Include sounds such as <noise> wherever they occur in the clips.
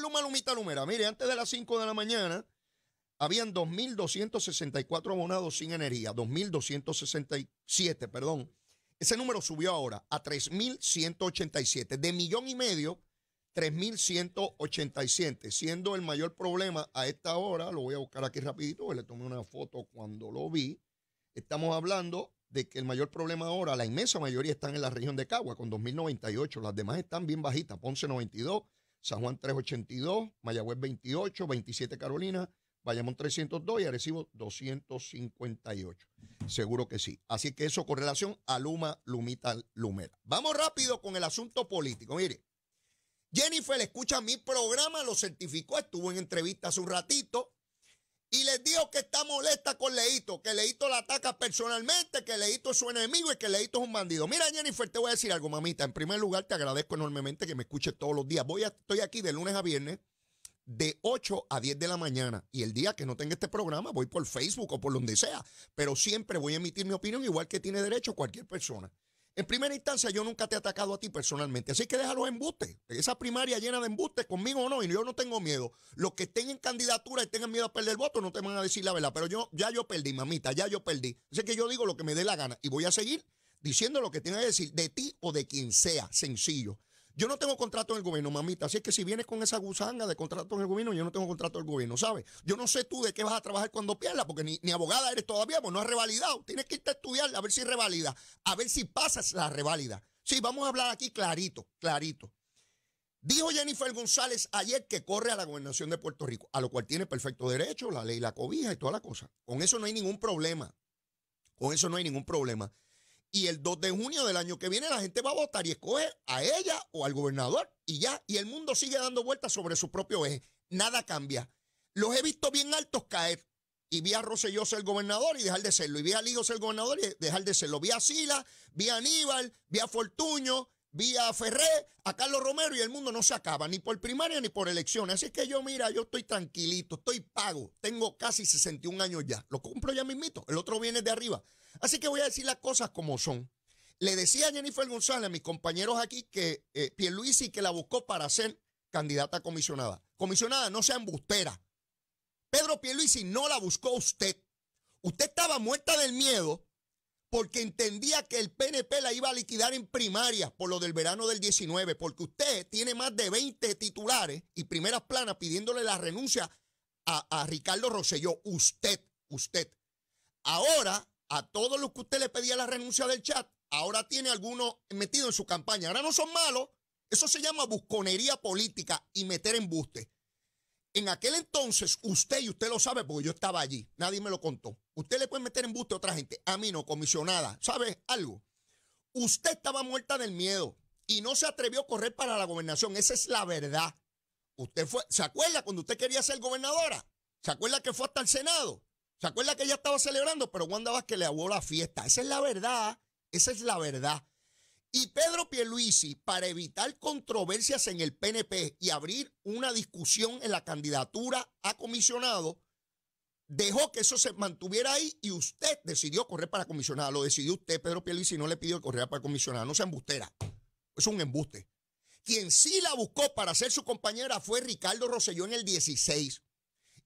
Luma Lumita Lumera. Mire, antes de las 5 de la mañana habían 2.264 abonados sin energía, 2.267, perdón. Ese número subió ahora a 3.187. De millón y medio, 3.187, siendo el mayor problema a esta hora, lo voy a buscar aquí rapidito, le tomé una foto cuando lo vi, estamos hablando de que el mayor problema ahora, la inmensa mayoría están en la región de Cagua con 2.098, las demás están bien bajitas, Ponce 92, San Juan 382, Mayagüez 28, 27 Carolina, Bayamón 302 y Arecibo 258. Seguro que sí. Así que eso con relación a Luma, Lumita, Lumera. Vamos rápido con el asunto político. Mire, Jennifer escucha mi programa, lo certificó, estuvo en entrevista hace un ratito y les digo que está molesta con Leito, que Leito la ataca personalmente, que Leito es su enemigo y que Leito es un bandido. Mira, Jennifer, te voy a decir algo, mamita. En primer lugar, te agradezco enormemente que me escuches todos los días. Voy a, estoy aquí de lunes a viernes de 8 a 10 de la mañana. Y el día que no tenga este programa, voy por Facebook o por donde sea. Pero siempre voy a emitir mi opinión, igual que tiene derecho cualquier persona. En primera instancia, yo nunca te he atacado a ti personalmente. Así que los embustes. Esa primaria llena de embustes, conmigo o no, y yo no tengo miedo. Los que estén en candidatura y tengan miedo a perder el voto no te van a decir la verdad. Pero yo ya yo perdí, mamita, ya yo perdí. Así que yo digo lo que me dé la gana y voy a seguir diciendo lo que tenga que decir de ti o de quien sea, sencillo. Yo no tengo contrato en el gobierno, mamita. Así es que si vienes con esa gusanga de contrato en el gobierno, yo no tengo contrato el gobierno, ¿sabes? Yo no sé tú de qué vas a trabajar cuando pierdas, porque ni, abogada eres todavía, pues no has revalidado. Tienes que irte a estudiar a ver si revalida, a ver si pasas la revalida. Sí, vamos a hablar aquí clarito, clarito. Dijo Jennifer González ayer que corre a la gobernación de Puerto Rico, a lo cual tiene perfecto derecho, la ley la cobija y toda la cosa. Con eso no hay ningún problema. Con eso no hay ningún problema y el 2 de junio del año que viene la gente va a votar y escoge a ella o al gobernador y ya, y el mundo sigue dando vueltas sobre su propio eje. Nada cambia. Los he visto bien altos caer y vi a Rosselló ser gobernador y dejar de serlo, y vi a Ligo ser gobernador y dejar de serlo, vi a Sila, vi a Aníbal, vi a Fortuño, vi a Ferré, a Carlos Romero y el mundo no se acaba, ni por primaria ni por elecciones. Así que yo, mira, yo estoy tranquilito, estoy pago, tengo casi 61 años ya, lo cumplo ya mismito, el otro viene de arriba. Así que voy a decir las cosas como son. Le decía a Jennifer González, a mis compañeros aquí, que eh, Pierluisi que la buscó para ser candidata comisionada. Comisionada, no sea embustera. Pedro Pierluisi no la buscó usted. Usted estaba muerta del miedo porque entendía que el PNP la iba a liquidar en primaria por lo del verano del 19, porque usted tiene más de 20 titulares y primeras planas pidiéndole la renuncia a, a Ricardo Rosselló. Usted, usted. Ahora a todos los que usted le pedía la renuncia del chat, ahora tiene algunos metidos en su campaña. Ahora no son malos, eso se llama busconería política y meter embuste. En aquel entonces, usted, y usted lo sabe porque yo estaba allí, nadie me lo contó. Usted le puede meter embuste a otra gente, a mí no, comisionada, ¿sabe algo? Usted estaba muerta del miedo y no se atrevió a correr para la gobernación, esa es la verdad. Usted fue, ¿se acuerda cuando usted quería ser gobernadora? ¿Se acuerda que fue hasta el Senado? ¿Se acuerda que ella estaba celebrando? Pero Wanda que le aguó la fiesta. Esa es la verdad. Esa es la verdad. Y Pedro Pierluisi, para evitar controversias en el PNP y abrir una discusión en la candidatura a comisionado, dejó que eso se mantuviera ahí y usted decidió correr para comisionado. Lo decidió usted, Pedro Pierluisi, no le pidió correr para comisionado. No sea embustera. Es un embuste. Quien sí la buscó para ser su compañera fue Ricardo Rosselló en el 16.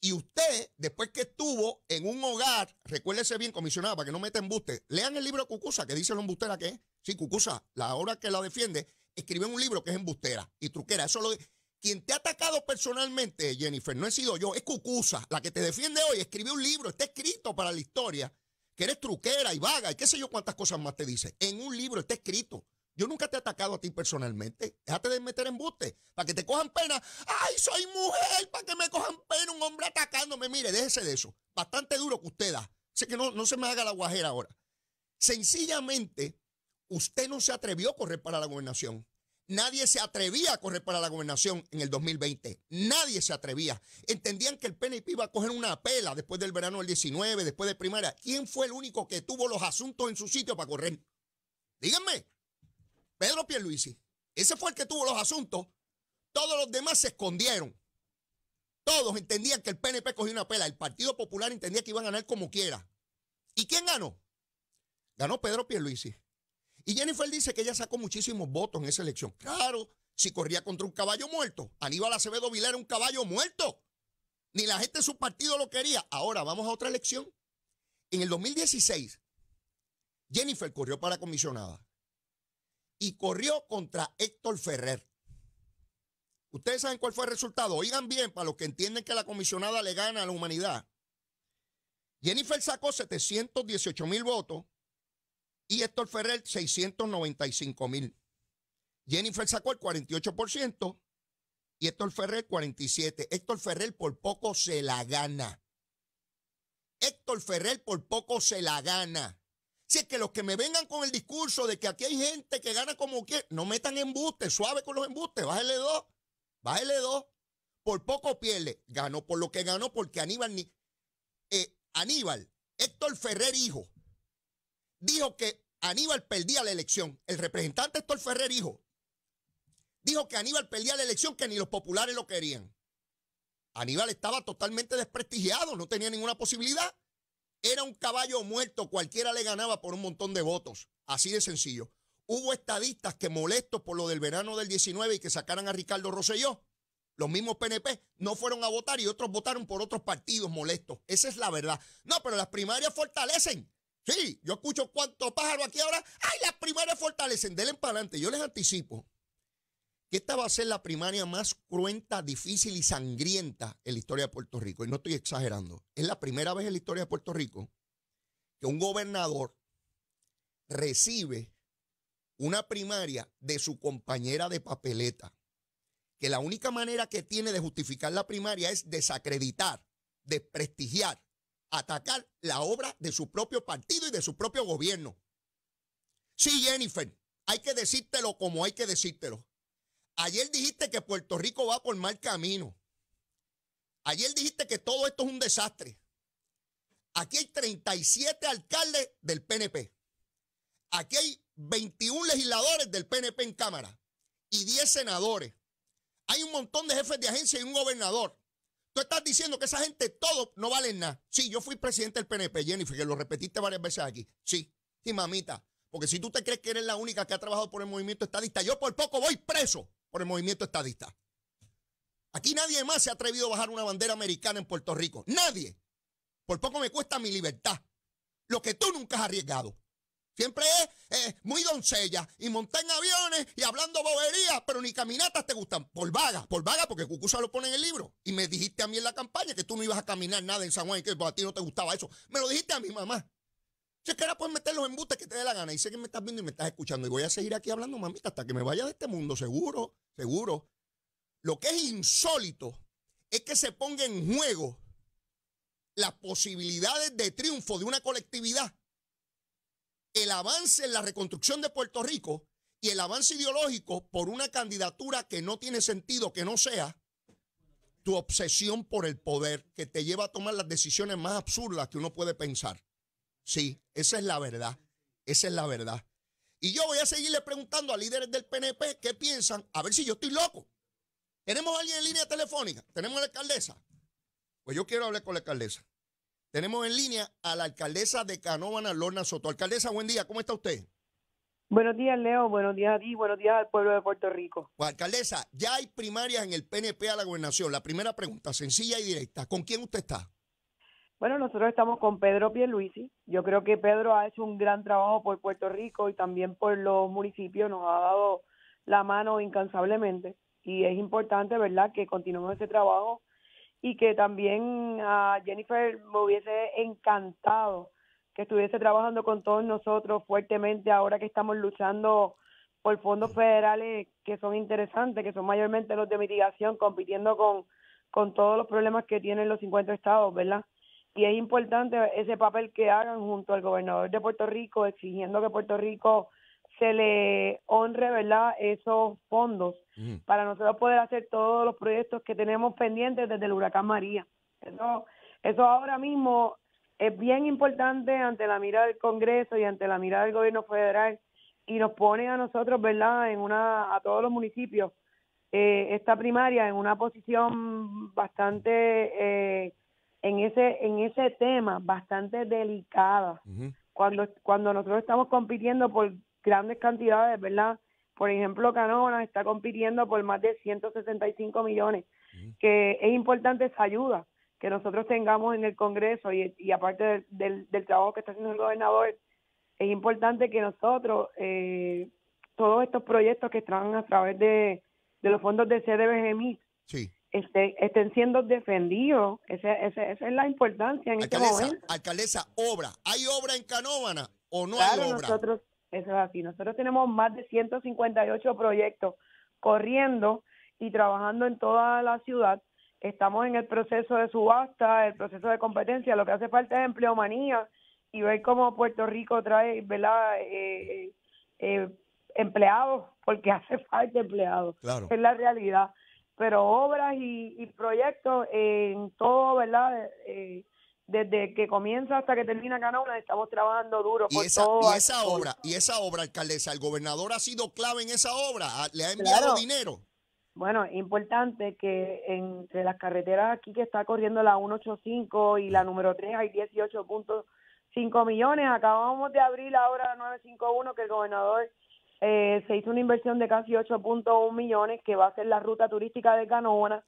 Y usted, después que estuvo en un hogar, recuérdese bien, comisionada, para que no meta embuste, lean el libro de Cucusa, que dice la embustera que es. Sí, Cucusa, la hora que la defiende, escribe un libro que es embustera y truquera. Eso lo Quien te ha atacado personalmente, Jennifer, no he sido yo, es Cucusa. La que te defiende hoy, escribe un libro, está escrito para la historia, que eres truquera y vaga y qué sé yo cuántas cosas más te dice. En un libro está escrito. Yo nunca te he atacado a ti personalmente. Déjate de meter embuste para que te cojan pena. ¡Ay, soy mujer! Para que me cojan pena un hombre atacándome. Mire, déjese de eso. Bastante duro que usted da. sé que no, no se me haga la guajera ahora. Sencillamente, usted no se atrevió a correr para la gobernación. Nadie se atrevía a correr para la gobernación en el 2020. Nadie se atrevía. Entendían que el PNP iba a coger una pela después del verano del 19, después de primaria. ¿Quién fue el único que tuvo los asuntos en su sitio para correr? Díganme. Pedro Pierluisi. Ese fue el que tuvo los asuntos. Todos los demás se escondieron. Todos entendían que el PNP cogía una pela. El Partido Popular entendía que iba a ganar como quiera. ¿Y quién ganó? Ganó Pedro Pierluisi. Y Jennifer dice que ella sacó muchísimos votos en esa elección. Claro, si corría contra un caballo muerto. Aníbal Acevedo Vilá era un caballo muerto. Ni la gente de su partido lo quería. Ahora vamos a otra elección. En el 2016, Jennifer corrió para comisionada y corrió contra Héctor Ferrer. Ustedes saben cuál fue el resultado. Oigan bien, para los que entienden que la comisionada le gana a la humanidad. Jennifer sacó 718 mil votos y Héctor Ferrer 695 mil. Jennifer sacó el 48% y Héctor Ferrer 47%. Héctor Ferrer por poco se la gana. Héctor Ferrer por poco se la gana. Si es que los que me vengan con el discurso de que aquí hay gente que gana como que no metan embustes, suave con los embustes, bájele dos, bájele dos. Por poco pierde, ganó por lo que ganó, porque Aníbal, ni, eh, Aníbal, Héctor Ferrer hijo, dijo que Aníbal perdía la elección. El representante Héctor Ferrer hijo dijo que Aníbal perdía la elección, que ni los populares lo querían. Aníbal estaba totalmente desprestigiado, no tenía ninguna posibilidad. Era un caballo muerto, cualquiera le ganaba por un montón de votos. Así de sencillo. Hubo estadistas que molestos por lo del verano del 19 y que sacaran a Ricardo Rosselló. Los mismos PNP no fueron a votar y otros votaron por otros partidos molestos. Esa es la verdad. No, pero las primarias fortalecen. Sí, yo escucho cuánto pájaro aquí ahora. ¡Ay, las primarias fortalecen! Denle para adelante. Yo les anticipo que esta va a ser la primaria más cruenta, difícil y sangrienta en la historia de Puerto Rico. Y no estoy exagerando. Es la primera vez en la historia de Puerto Rico que un gobernador recibe una primaria de su compañera de papeleta. Que la única manera que tiene de justificar la primaria es desacreditar, desprestigiar, atacar la obra de su propio partido y de su propio gobierno. Sí, Jennifer, hay que decírtelo como hay que decírtelo. Ayer dijiste que Puerto Rico va por mal camino. Ayer dijiste que todo esto es un desastre. Aquí hay 37 alcaldes del PNP. Aquí hay 21 legisladores del PNP en Cámara y 10 senadores. Hay un montón de jefes de agencia y un gobernador. Tú estás diciendo que esa gente todo no vale nada. Sí, yo fui presidente del PNP, Jennifer, que lo repetiste varias veces aquí. Sí, y mamita. Porque si tú te crees que eres la única que ha trabajado por el movimiento estadista, yo por poco voy preso por el movimiento estadista. Aquí nadie más se ha atrevido a bajar una bandera americana en Puerto Rico. Nadie. Por poco me cuesta mi libertad. Lo que tú nunca has arriesgado. Siempre es eh, muy doncella y montar en aviones y hablando boberías, pero ni caminatas te gustan. Por vaga, por vaga, porque Cucusa lo pone en el libro. Y me dijiste a mí en la campaña que tú no ibas a caminar nada en San Juan y que a ti no te gustaba eso. Me lo dijiste a mi mamá. Si es que ahora puedes meter los embustes que te dé la gana. Y sé que me estás viendo y me estás escuchando. Y voy a seguir aquí hablando, mamita, hasta que me vaya de este mundo, seguro seguro. Lo que es insólito es que se ponga en juego las posibilidades de triunfo de una colectividad, el avance en la reconstrucción de Puerto Rico y el avance ideológico por una candidatura que no tiene sentido que no sea tu obsesión por el poder que te lleva a tomar las decisiones más absurdas que uno puede pensar. Sí, esa es la verdad, esa es la verdad. Y yo voy a seguirle preguntando a líderes del PNP qué piensan, a ver si yo estoy loco. Tenemos a alguien en línea telefónica, tenemos a la alcaldesa. Pues yo quiero hablar con la alcaldesa. Tenemos en línea a la alcaldesa de Canóvana, Lorna Soto. Alcaldesa, buen día, ¿cómo está usted? Buenos días, Leo. Buenos días a ti. Buenos días al pueblo de Puerto Rico. Pues, alcaldesa, ya hay primarias en el PNP a la gobernación. La primera pregunta, sencilla y directa. ¿Con quién usted está? Bueno, nosotros estamos con Pedro Pierluisi. Yo creo que Pedro ha hecho un gran trabajo por Puerto Rico y también por los municipios. Nos ha dado la mano incansablemente. Y es importante, ¿verdad?, que continuemos ese trabajo y que también a Jennifer me hubiese encantado que estuviese trabajando con todos nosotros fuertemente ahora que estamos luchando por fondos federales que son interesantes, que son mayormente los de mitigación, compitiendo con, con todos los problemas que tienen los 50 estados, ¿verdad? y es importante ese papel que hagan junto al gobernador de Puerto Rico, exigiendo que Puerto Rico se le honre, ¿verdad?, esos fondos mm. para nosotros poder hacer todos los proyectos que tenemos pendientes desde el huracán María. Eso, eso ahora mismo es bien importante ante la mirada del Congreso y ante la mirada del gobierno federal y nos pone a nosotros, ¿verdad?, en una, a todos los municipios, eh, esta primaria en una posición bastante... Eh, en ese, en ese tema bastante delicada. Cuando, cuando nosotros estamos compitiendo por grandes cantidades, ¿verdad? Por ejemplo, Canona está compitiendo por más de 165 millones, que es importante esa ayuda que nosotros tengamos en el Congreso y, aparte del, del, trabajo que está haciendo el gobernador, es importante que nosotros, eh, todos estos proyectos que están a través de, de los fondos de CDBGMI, sí. Este, estén siendo defendidos. Esa, es la importancia en este momento. Alcaldesa, obra. ¿Hay obra en Canóvana o no hay obra? Nosotros, eso es así. Nosotros tenemos más de 158 proyectos corriendo y trabajando en toda la ciudad. Estamos en el proceso de subasta, el proceso de competencia. Lo que hace falta es empleomanía y ver cómo Puerto Rico trae, ¿verdad? Eh, eh, eh, empleados, porque <laughs> hace falta empleados. Es la realidad pero obras y, proyectos en todo, ¿verdad? Eh, desde que comienza hasta que termina una, estamos trabajando duro Y esa obra, y esa obra, alcaldesa, el gobernador ha sido clave en esa obra, le ha enviado dinero. Bueno, importante que entre las carreteras aquí que está corriendo la 185 y la mm. número 3 hay 18.5 millones. Acabamos de abrir la obra 951 que el gobernador eh, se hizo una inversión de casi 8.1 millones que va a ser la ruta turística de Canona.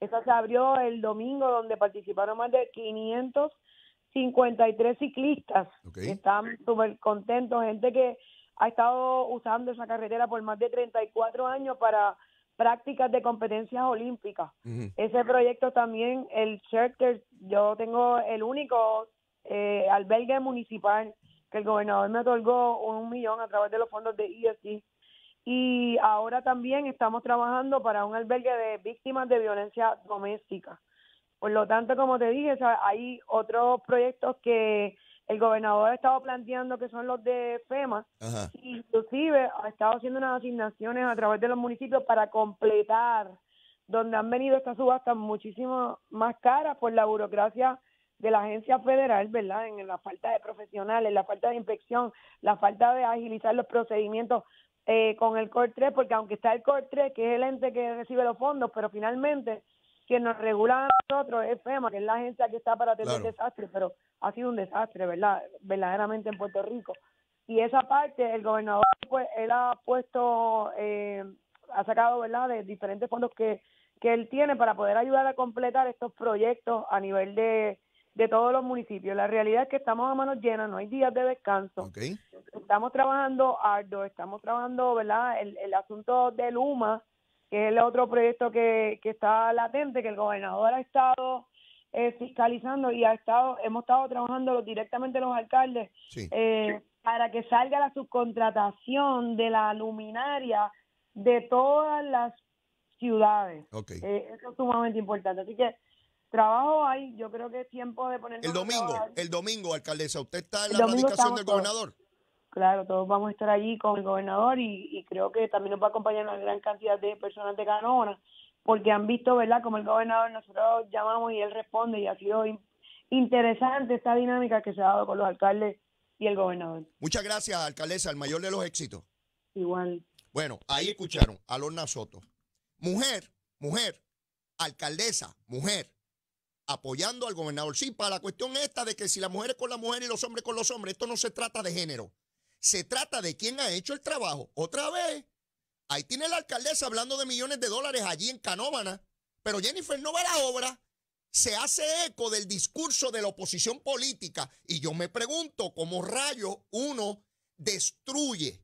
Esa se abrió el domingo donde participaron más de 553 ciclistas. Están súper contentos, gente que ha estado usando esa carretera por más de 34 años para prácticas de competencias olímpicas. Ese proyecto también, el Shelter, yo tengo el único eh, albergue municipal que el gobernador me otorgó un millón a través de los fondos de ESG. Y ahora también estamos trabajando para un albergue de víctimas de violencia doméstica. Por lo tanto, como te dije, hay otros proyectos que el gobernador ha estado planteando que son los de FEMA. Inclusive ha estado haciendo unas asignaciones a través de los municipios para completar donde han venido estas subastas muchísimo más caras por la burocracia de la agencia federal, ¿verdad? En, la falta de profesionales, la falta de inspección, la falta de agilizar los procedimientos eh, con el Core 3, porque aunque está el Core 3, que es el ente que recibe los fondos, pero finalmente quien nos regula a nosotros es FEMA, que es la agencia que está para tener desastres, pero ha sido un desastre, ¿verdad? Verdaderamente en Puerto Rico. Y esa parte, el gobernador, pues, él ha puesto, eh, ha sacado, ¿verdad?, de diferentes fondos que él tiene para poder ayudar a completar estos proyectos a nivel de de todos los municipios. La realidad es que estamos a manos llenas, no hay días de descanso. Estamos trabajando arduo, estamos trabajando, ¿verdad? El, asunto de Luma, que es el otro proyecto que, está latente, que el gobernador ha estado eh, fiscalizando y ha estado, hemos estado trabajando directamente los alcaldes eh, para que salga la subcontratación de la luminaria de todas las ciudades. Eh, eso es sumamente importante. Así que Trabajo hay, yo creo que es tiempo de poner... El domingo, el domingo, alcaldesa, ¿usted está en la radicación del gobernador? Claro, todos vamos a estar allí con el gobernador y, creo que también nos va a acompañar una gran cantidad de personas de Canona, porque han visto, ¿verdad?, como el gobernador nosotros llamamos y él responde y ha sido interesante esta dinámica que se ha dado con los alcaldes y el gobernador. Muchas gracias, alcaldesa, el mayor de los éxitos. Igual. Bueno, ahí escucharon a Lorna Soto. Mujer, mujer, alcaldesa, mujer apoyando al gobernador. Sí, la cuestión esta de que si las mujeres con las mujeres y los hombres con los hombres, esto no se trata de género. Se trata de quién ha hecho el trabajo. Otra vez, ahí tiene la alcaldesa hablando de millones de dólares allí en Canóvana, pero Jennifer no ve la obra. Se hace eco del discurso de la oposición política. Y yo me pregunto cómo rayo uno destruye,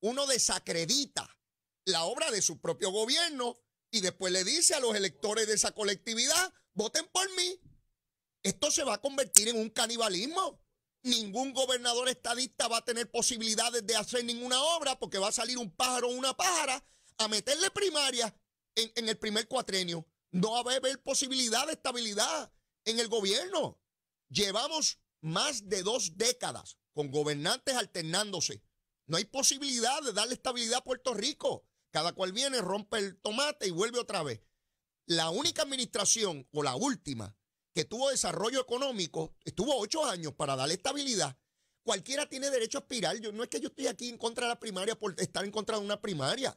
uno desacredita la obra de su propio gobierno y después le dice a los electores de esa colectividad voten por mí. Esto se va a convertir en un canibalismo. Ningún gobernador estadista va a tener posibilidades de hacer ninguna obra porque va a salir un pájaro o una pájara a meterle primaria en, el primer cuatrenio. No va a haber posibilidad de estabilidad en el gobierno. Llevamos más de dos décadas con gobernantes alternándose. No hay posibilidad de darle estabilidad a Puerto Rico. Cada cual viene, rompe el tomate y vuelve otra vez. La única administración, o la última, que tuvo desarrollo económico, estuvo ocho años para darle estabilidad. Cualquiera tiene derecho a aspirar. Yo, no es que yo estoy aquí en contra de la primaria por estar en contra de una primaria.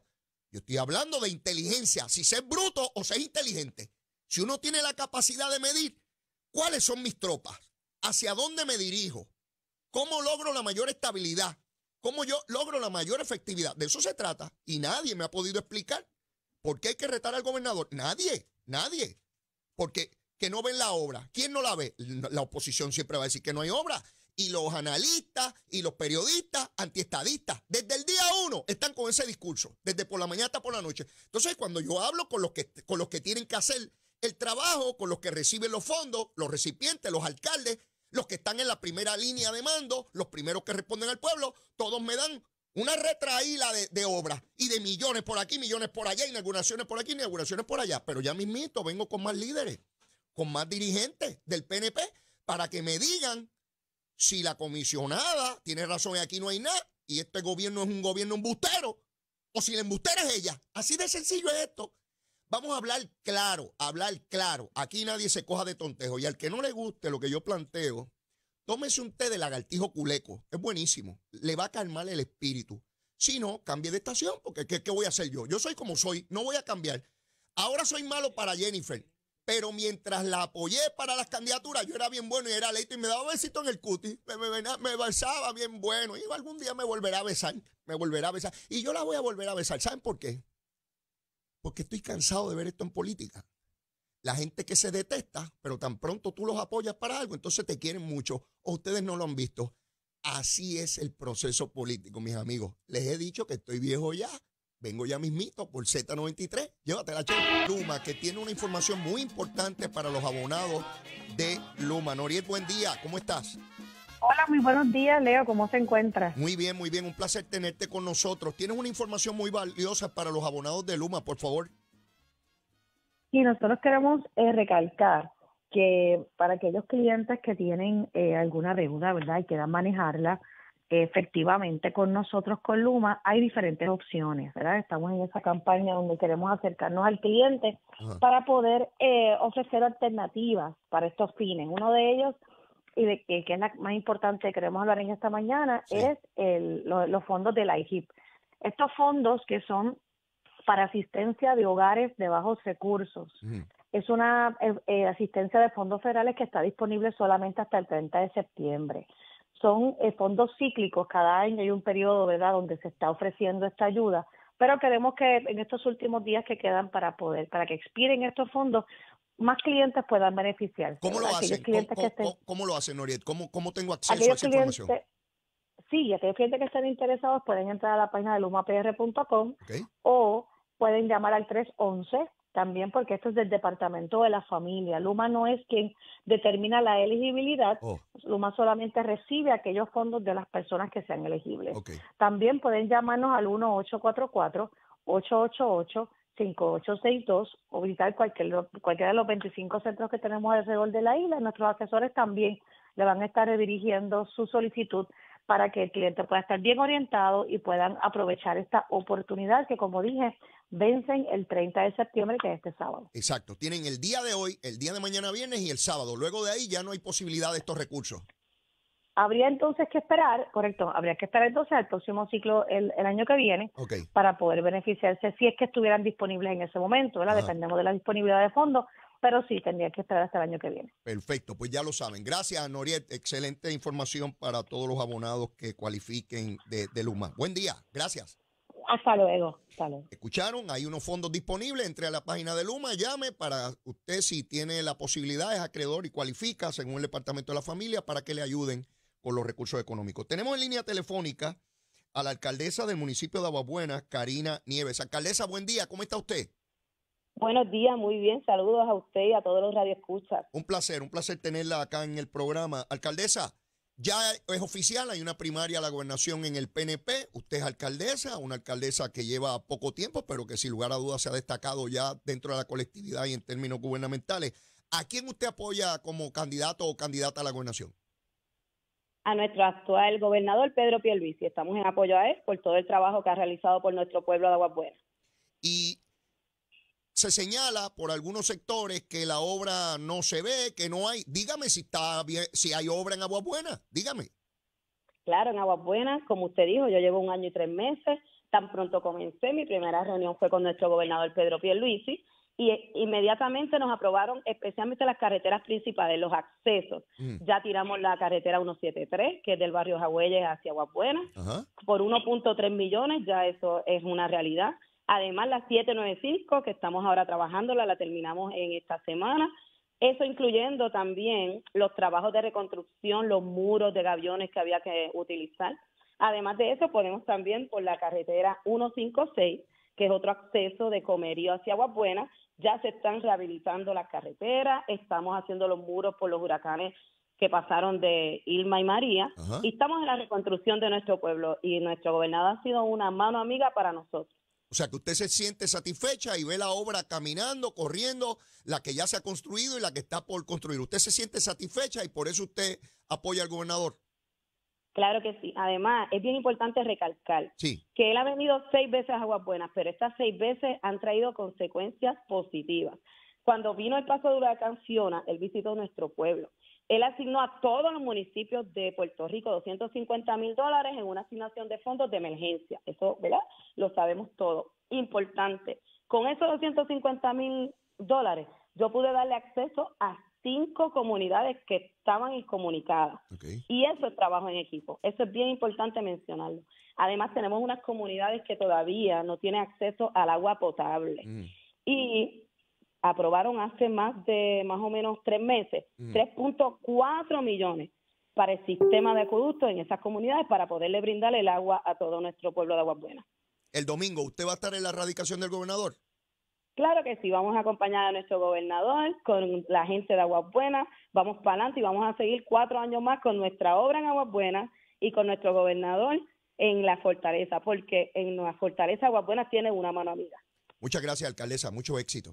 Yo estoy hablando de inteligencia, si ser bruto o ser inteligente. Si uno tiene la capacidad de medir cuáles son mis tropas, hacia dónde me dirijo, cómo logro la mayor estabilidad, cómo yo logro la mayor efectividad. De eso se trata y nadie me ha podido explicar ¿Por qué hay que retar al gobernador? Nadie, nadie. Porque que no ven la obra. ¿Quién no la ve? La oposición siempre va a decir que no hay obra. Y los analistas y los periodistas antiestadistas, desde el día uno, están con ese discurso, desde por la mañana hasta por la noche. Entonces, cuando yo hablo con los que, con los que tienen que hacer el trabajo, con los que reciben los fondos, los recipientes, los alcaldes, los que están en la primera línea de mando, los primeros que responden al pueblo, todos me dan una retraída de, obras y de millones por aquí, millones por allá, inauguraciones por aquí, inauguraciones por allá. Pero ya mismito vengo con más líderes, con más dirigentes del PNP para que me digan si la comisionada tiene razón y aquí no hay nada y este gobierno es un gobierno embustero o si la embustera es ella. Así de sencillo es esto. Vamos a hablar claro, hablar claro. Aquí nadie se coja de tontejo y al que no le guste lo que yo planteo, Tómese un té de lagartijo culeco, es buenísimo, le va a calmar el espíritu. Si no, cambie de estación, porque ¿qué, voy a hacer yo? Yo soy como soy, no voy a cambiar. Ahora soy malo para Jennifer, pero mientras la apoyé para las candidaturas, yo era bien bueno y era leito y me daba besito en el cutis, me, me besaba bien bueno y algún día me volverá a besar, me volverá a besar. Y yo la voy a volver a besar, ¿saben por qué? Porque estoy cansado de ver esto en política la gente que se detesta, pero tan pronto tú los apoyas para algo, entonces te quieren mucho o ustedes no lo han visto. Así es el proceso político, mis amigos. Les he dicho que estoy viejo ya. Vengo ya mismito por Z93. Llévatela, la Luma, que tiene una información muy importante para los abonados de Luma. Noriel, buen día. ¿Cómo estás? Hola, muy buenos días, Leo. ¿Cómo se encuentras? Muy bien, muy bien. Un placer tenerte con nosotros. Tienes una información muy valiosa para los abonados de Luma, por favor. Y nosotros queremos eh, recalcar que para aquellos clientes que tienen eh, alguna deuda, ¿verdad? Y quieran manejarla efectivamente con nosotros, con Luma, hay diferentes opciones, ¿verdad? Estamos en esa campaña donde queremos acercarnos al cliente para poder eh, ofrecer alternativas para estos fines. Uno de ellos, y de que, es la más importante que queremos hablar en esta mañana, es el, los fondos de la IGIP. Estos fondos que son para asistencia de hogares de bajos recursos. Es una eh, eh, asistencia de fondos federales que está disponible solamente hasta el 30 de septiembre. Son eh, fondos cíclicos, cada año hay un periodo, ¿verdad?, donde se está ofreciendo esta ayuda, pero queremos que en estos últimos días que quedan para poder, para que expiren estos fondos, más clientes puedan beneficiarse. ¿Cómo lo hacen? ¿Cómo, lo hacen, Noriet? ¿Cómo, tengo acceso a esa información? Sí, aquellos clientes que estén interesados pueden entrar a la página de lumapr.com o pueden llamar al 311 también porque esto es del Departamento de la Familia. Luma no es quien determina la elegibilidad, oh. Luma solamente recibe aquellos fondos de las personas que sean elegibles. También pueden llamarnos al 1844-888-5862 o visitar cualquier, cualquiera de los 25 centros que tenemos alrededor de la isla. Nuestros asesores también le van a estar redirigiendo su solicitud para que el cliente pueda estar bien orientado y puedan aprovechar esta oportunidad que, como dije, vencen el 30 de septiembre, que es este sábado. Exacto, tienen el día de hoy, el día de mañana viernes y el sábado. Luego de ahí ya no hay posibilidad de estos recursos. Habría entonces que esperar, correcto, habría que esperar entonces al próximo ciclo el, año que viene para poder beneficiarse si es que estuvieran disponibles en ese momento, ¿verdad? Dependemos de la disponibilidad de fondos, pero sí tendría que esperar hasta el año que viene. Perfecto, pues ya lo saben. Gracias, Noriet. Excelente información para todos los abonados que cualifiquen de, de Luma. Buen día, gracias. Hasta luego. Hasta ¿Escucharon? Hay unos fondos disponibles. Entre a la página de Luma, llame para usted si tiene la posibilidad, es acreedor y cualifica según el Departamento de la Familia para que le ayuden con los recursos económicos. Tenemos en línea telefónica a la alcaldesa del municipio de Aguabuena, Karina Nieves. Alcaldesa, buen día. ¿Cómo está usted? Buenos días, muy bien. Saludos a usted y a todos los radioescuchas. Un placer, un placer tenerla acá en el programa. Alcaldesa, ya es oficial, hay una primaria a la gobernación en el PNP. Usted es alcaldesa, una alcaldesa que lleva poco tiempo, pero que sin lugar a dudas se ha destacado ya dentro de la colectividad y en términos gubernamentales. ¿A quién usted apoya como candidato o candidata a la gobernación? A nuestro actual gobernador Pedro Pierluisi. Estamos en apoyo a él por todo el trabajo que ha realizado por nuestro pueblo de Aguas Buenas se señala por algunos sectores que la obra no se ve, que no hay. Dígame si está bien, si hay obra en Aguas buena, dígame. Claro, en Aguas Buenas, como usted dijo, yo llevo un año y tres meses. Tan pronto comencé, mi primera reunión fue con nuestro gobernador Pedro Pierluisi y inmediatamente nos aprobaron especialmente las carreteras principales, los accesos. Mm. Ya tiramos la carretera 173, que es del barrio Jagüeyes hacia Aguas Buenas, por 1.3 millones, ya eso es una realidad. Además, la 795, que estamos ahora trabajándola, la terminamos en esta semana. Eso incluyendo también los trabajos de reconstrucción, los muros de gaviones que había que utilizar. Además de eso, ponemos también por la carretera 156, que es otro acceso de comerío hacia Aguas Buenas, ya se están rehabilitando las carreteras, estamos haciendo los muros por los huracanes que pasaron de Ilma y María, y estamos en la reconstrucción de nuestro pueblo, y nuestro gobernador ha sido una mano amiga para nosotros. O sea, que usted se siente satisfecha y ve la obra caminando, corriendo, la que ya se ha construido y la que está por construir. Usted se siente satisfecha y por eso usted apoya al gobernador. Claro que sí. Además, es bien importante recalcar que él ha venido seis veces a Aguas Buenas, pero estas seis veces han traído consecuencias positivas. Cuando vino el paso de la Fiona, él visitó nuestro pueblo él asignó a todos los municipios de Puerto Rico 250 mil dólares en una asignación de fondos de emergencia. Eso, ¿verdad? Lo sabemos todo. Importante. Con esos 250 mil dólares, yo pude darle acceso a cinco comunidades que estaban incomunicadas. Y eso es trabajo en equipo. Eso es bien importante mencionarlo. Además, tenemos unas comunidades que todavía no tienen acceso al agua potable. Mm. Y aprobaron hace más de más o menos tres meses, 3.4 millones para el sistema de acueductos en esas comunidades para poderle brindar el agua a todo nuestro pueblo de Aguas Buenas. El domingo, ¿usted va a estar en la erradicación del gobernador? Claro que sí, vamos a acompañar a nuestro gobernador con la gente de Aguas Buenas, vamos para adelante y vamos a seguir cuatro años más con nuestra obra en Aguas Buenas y con nuestro gobernador en la fortaleza, porque en la fortaleza Aguas Buenas tiene una mano amiga. Muchas gracias, alcaldesa, mucho éxito.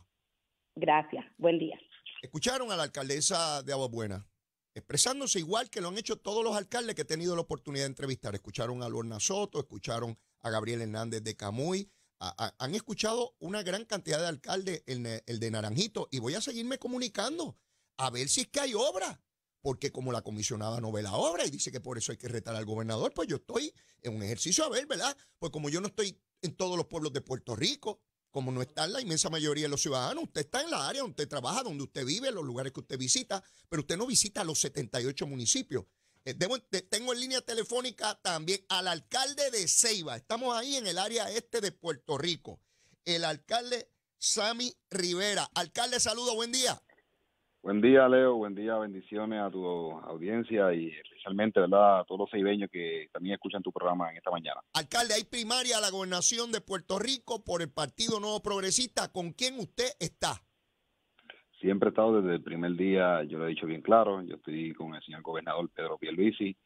Gracias, buen día. Escucharon a la alcaldesa de Aguabuena expresándose igual que lo han hecho todos los alcaldes que he tenido la oportunidad de entrevistar. Escucharon a Lorna Soto, escucharon a Gabriel Hernández de Camuy, han escuchado una gran cantidad de alcaldes, el de Naranjito, y voy a seguirme comunicando a ver si es que hay obra, porque como la comisionada no ve la obra y dice que por eso hay que retar al gobernador, pues yo estoy en un ejercicio a ver, ¿verdad? Pues como yo no estoy en todos los pueblos de Puerto Rico, como no está la inmensa mayoría de los ciudadanos. Usted está en la área donde trabaja, donde usted vive, los lugares que usted visita, pero usted no visita los 78 municipios. Eh, tengo en línea telefónica también al alcalde de Ceiba. Estamos ahí en el área este de Puerto Rico. El alcalde Sammy Rivera. Alcalde, saludo, buen día. Buen día, Leo. Buen día. Bendiciones a tu audiencia y especialmente ¿verdad? a todos los ceibeños que también escuchan tu programa en esta mañana. Alcalde, hay primaria a la gobernación de Puerto Rico por el Partido Nuevo Progresista. ¿Con quién usted está? Siempre he estado desde el primer día, yo lo he dicho bien claro, yo estoy con el señor gobernador Pedro Pierluisi.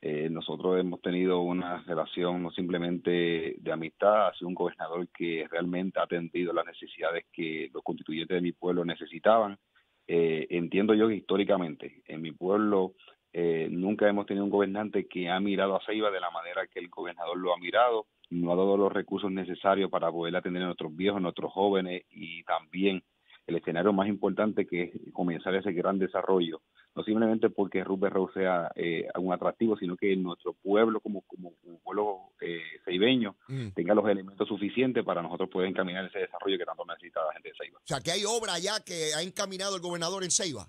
Eh, nosotros hemos tenido una relación no simplemente de amistad, ha sido un gobernador que realmente ha atendido las necesidades que los constituyentes de mi pueblo necesitaban eh, entiendo yo que históricamente en mi pueblo eh, nunca hemos tenido un gobernante que ha mirado a Ceiba de la manera que el gobernador lo ha mirado, no ha dado los recursos necesarios para poder atender a nuestros viejos, a nuestros jóvenes y también el escenario más importante que es comenzar ese gran desarrollo no simplemente porque Rupert Rose sea eh, un atractivo, sino que nuestro pueblo, como, como, pueblo eh, ceibeño, mm. tenga los elementos suficientes para nosotros poder encaminar ese desarrollo que tanto necesita la gente de Ceiba. O sea, que hay obra ya que ha encaminado el gobernador en Ceiba.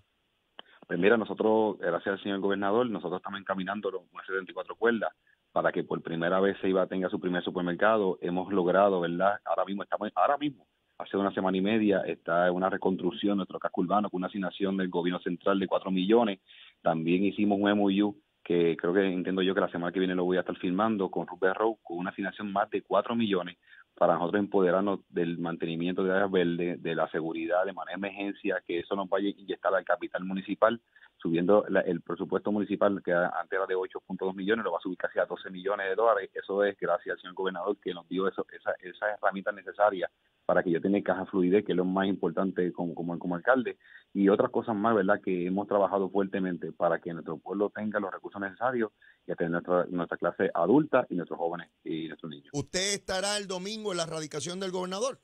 Pues mira, nosotros, gracias al señor gobernador, nosotros estamos encaminando los 74 cuerdas para que por primera vez Ceiba tenga su primer supermercado. Hemos logrado, ¿verdad? Ahora mismo estamos, ahora mismo hace una semana y media está una reconstrucción de nuestro casco urbano con una asignación del gobierno central de cuatro millones. También hicimos un MOU que creo que entiendo yo que la semana que viene lo voy a estar firmando con Rupert Rowe con una asignación más de cuatro millones para nosotros empoderarnos del mantenimiento de áreas verdes, de la seguridad, de manera de emergencia, que eso nos vaya a inyectar al capital municipal subiendo el presupuesto municipal, que antes era de 8.2 millones, lo va a subir casi a 12 millones de dólares. Eso es gracias al señor gobernador que nos dio esas herramientas necesarias para que yo tenga caja fluidez, que es lo más importante como, alcalde, y otras cosas más, ¿verdad?, que hemos trabajado fuertemente para que nuestro pueblo tenga los recursos necesarios y a tener nuestra clase adulta y nuestros jóvenes y nuestros niños. ¿Usted estará el domingo en la radicación del gobernador?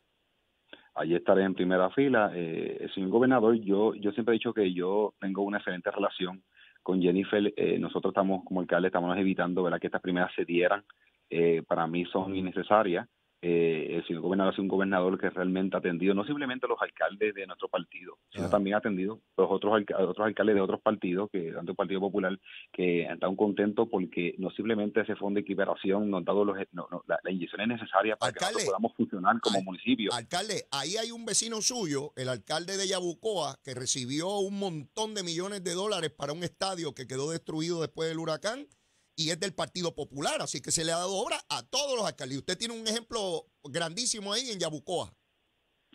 allí estaré en primera fila. Eh, señor gobernador, yo, yo siempre he dicho que yo tengo una excelente relación con Jennifer. Eh, nosotros estamos, como alcalde, estamos evitando ¿verdad? que estas primeras se dieran. Eh, para mí son innecesarias eh, el señor gobernador es un gobernador que realmente ha atendido no simplemente a los alcaldes de nuestro partido, sino también ha atendido a los otros, otros alcaldes de otros partidos, que tanto el Partido Popular, que han estado contentos porque no simplemente ese fondo de equiparación nos ha dado los, no, no, la, para que nosotros podamos funcionar como municipio. Alcalde, ahí hay un vecino suyo, el alcalde de Yabucoa, que recibió un montón de millones de dólares para un estadio que quedó destruido después del huracán y es del Partido Popular, así que se le ha dado obra a todos los alcaldes. Usted tiene un ejemplo grandísimo ahí en Yabucoa.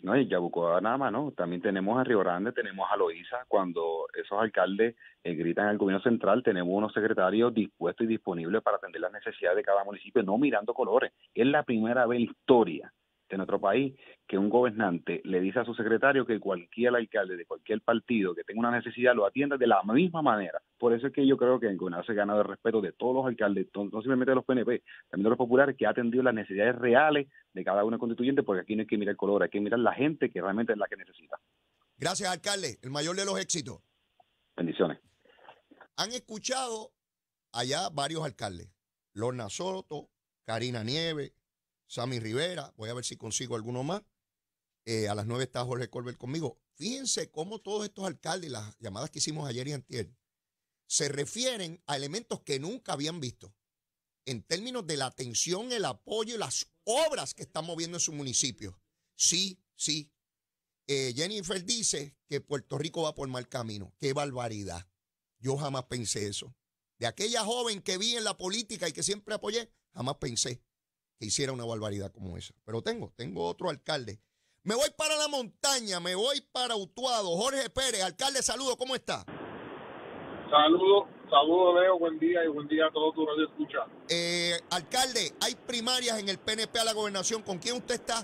No, en Yabucoa nada más, ¿no? También tenemos a Río Grande, tenemos a Loíza. Cuando esos alcaldes eh, gritan al gobierno central, tenemos unos secretarios dispuestos y disponibles para atender las necesidades de cada municipio, no mirando colores. Es la primera vez en la historia de nuestro país que un gobernante le dice a su secretario que cualquier alcalde de cualquier partido que tenga una necesidad lo atienda de la misma manera. Por eso es que yo creo que el gobernador se gana el respeto de todos los alcaldes, no simplemente de los PNP, también de los populares, que ha atendido las necesidades reales de cada uno de los constituyentes, porque aquí no hay que mirar el color, hay que mirar la gente que realmente es la que necesita. Gracias, alcalde. El mayor de los éxitos. Bendiciones. Han escuchado allá varios alcaldes, Lorna Soto, Karina Nieves, Sammy Rivera, voy a ver si consigo alguno más. Eh, a las 9 está Jorge Colbert conmigo. Fíjense cómo todos estos alcaldes, las llamadas que hicimos ayer y antier, se refieren a elementos que nunca habían visto en términos de la atención, el apoyo y las obras que están moviendo en su municipio. Sí, sí. Eh, Jennifer dice que Puerto Rico va por mal camino. ¡Qué barbaridad! Yo jamás pensé eso. De aquella joven que vi en la política y que siempre apoyé, jamás pensé que hiciera una barbaridad como esa. Pero tengo, tengo otro alcalde. Me voy para la montaña, me voy para Utuado. Jorge Pérez, alcalde, saludo, ¿cómo está? Saludo Saludo Leo, buen día y buen día a todos los que escucha. Eh, alcalde, hay primarias en el PNP a la gobernación. ¿Con quién usted está?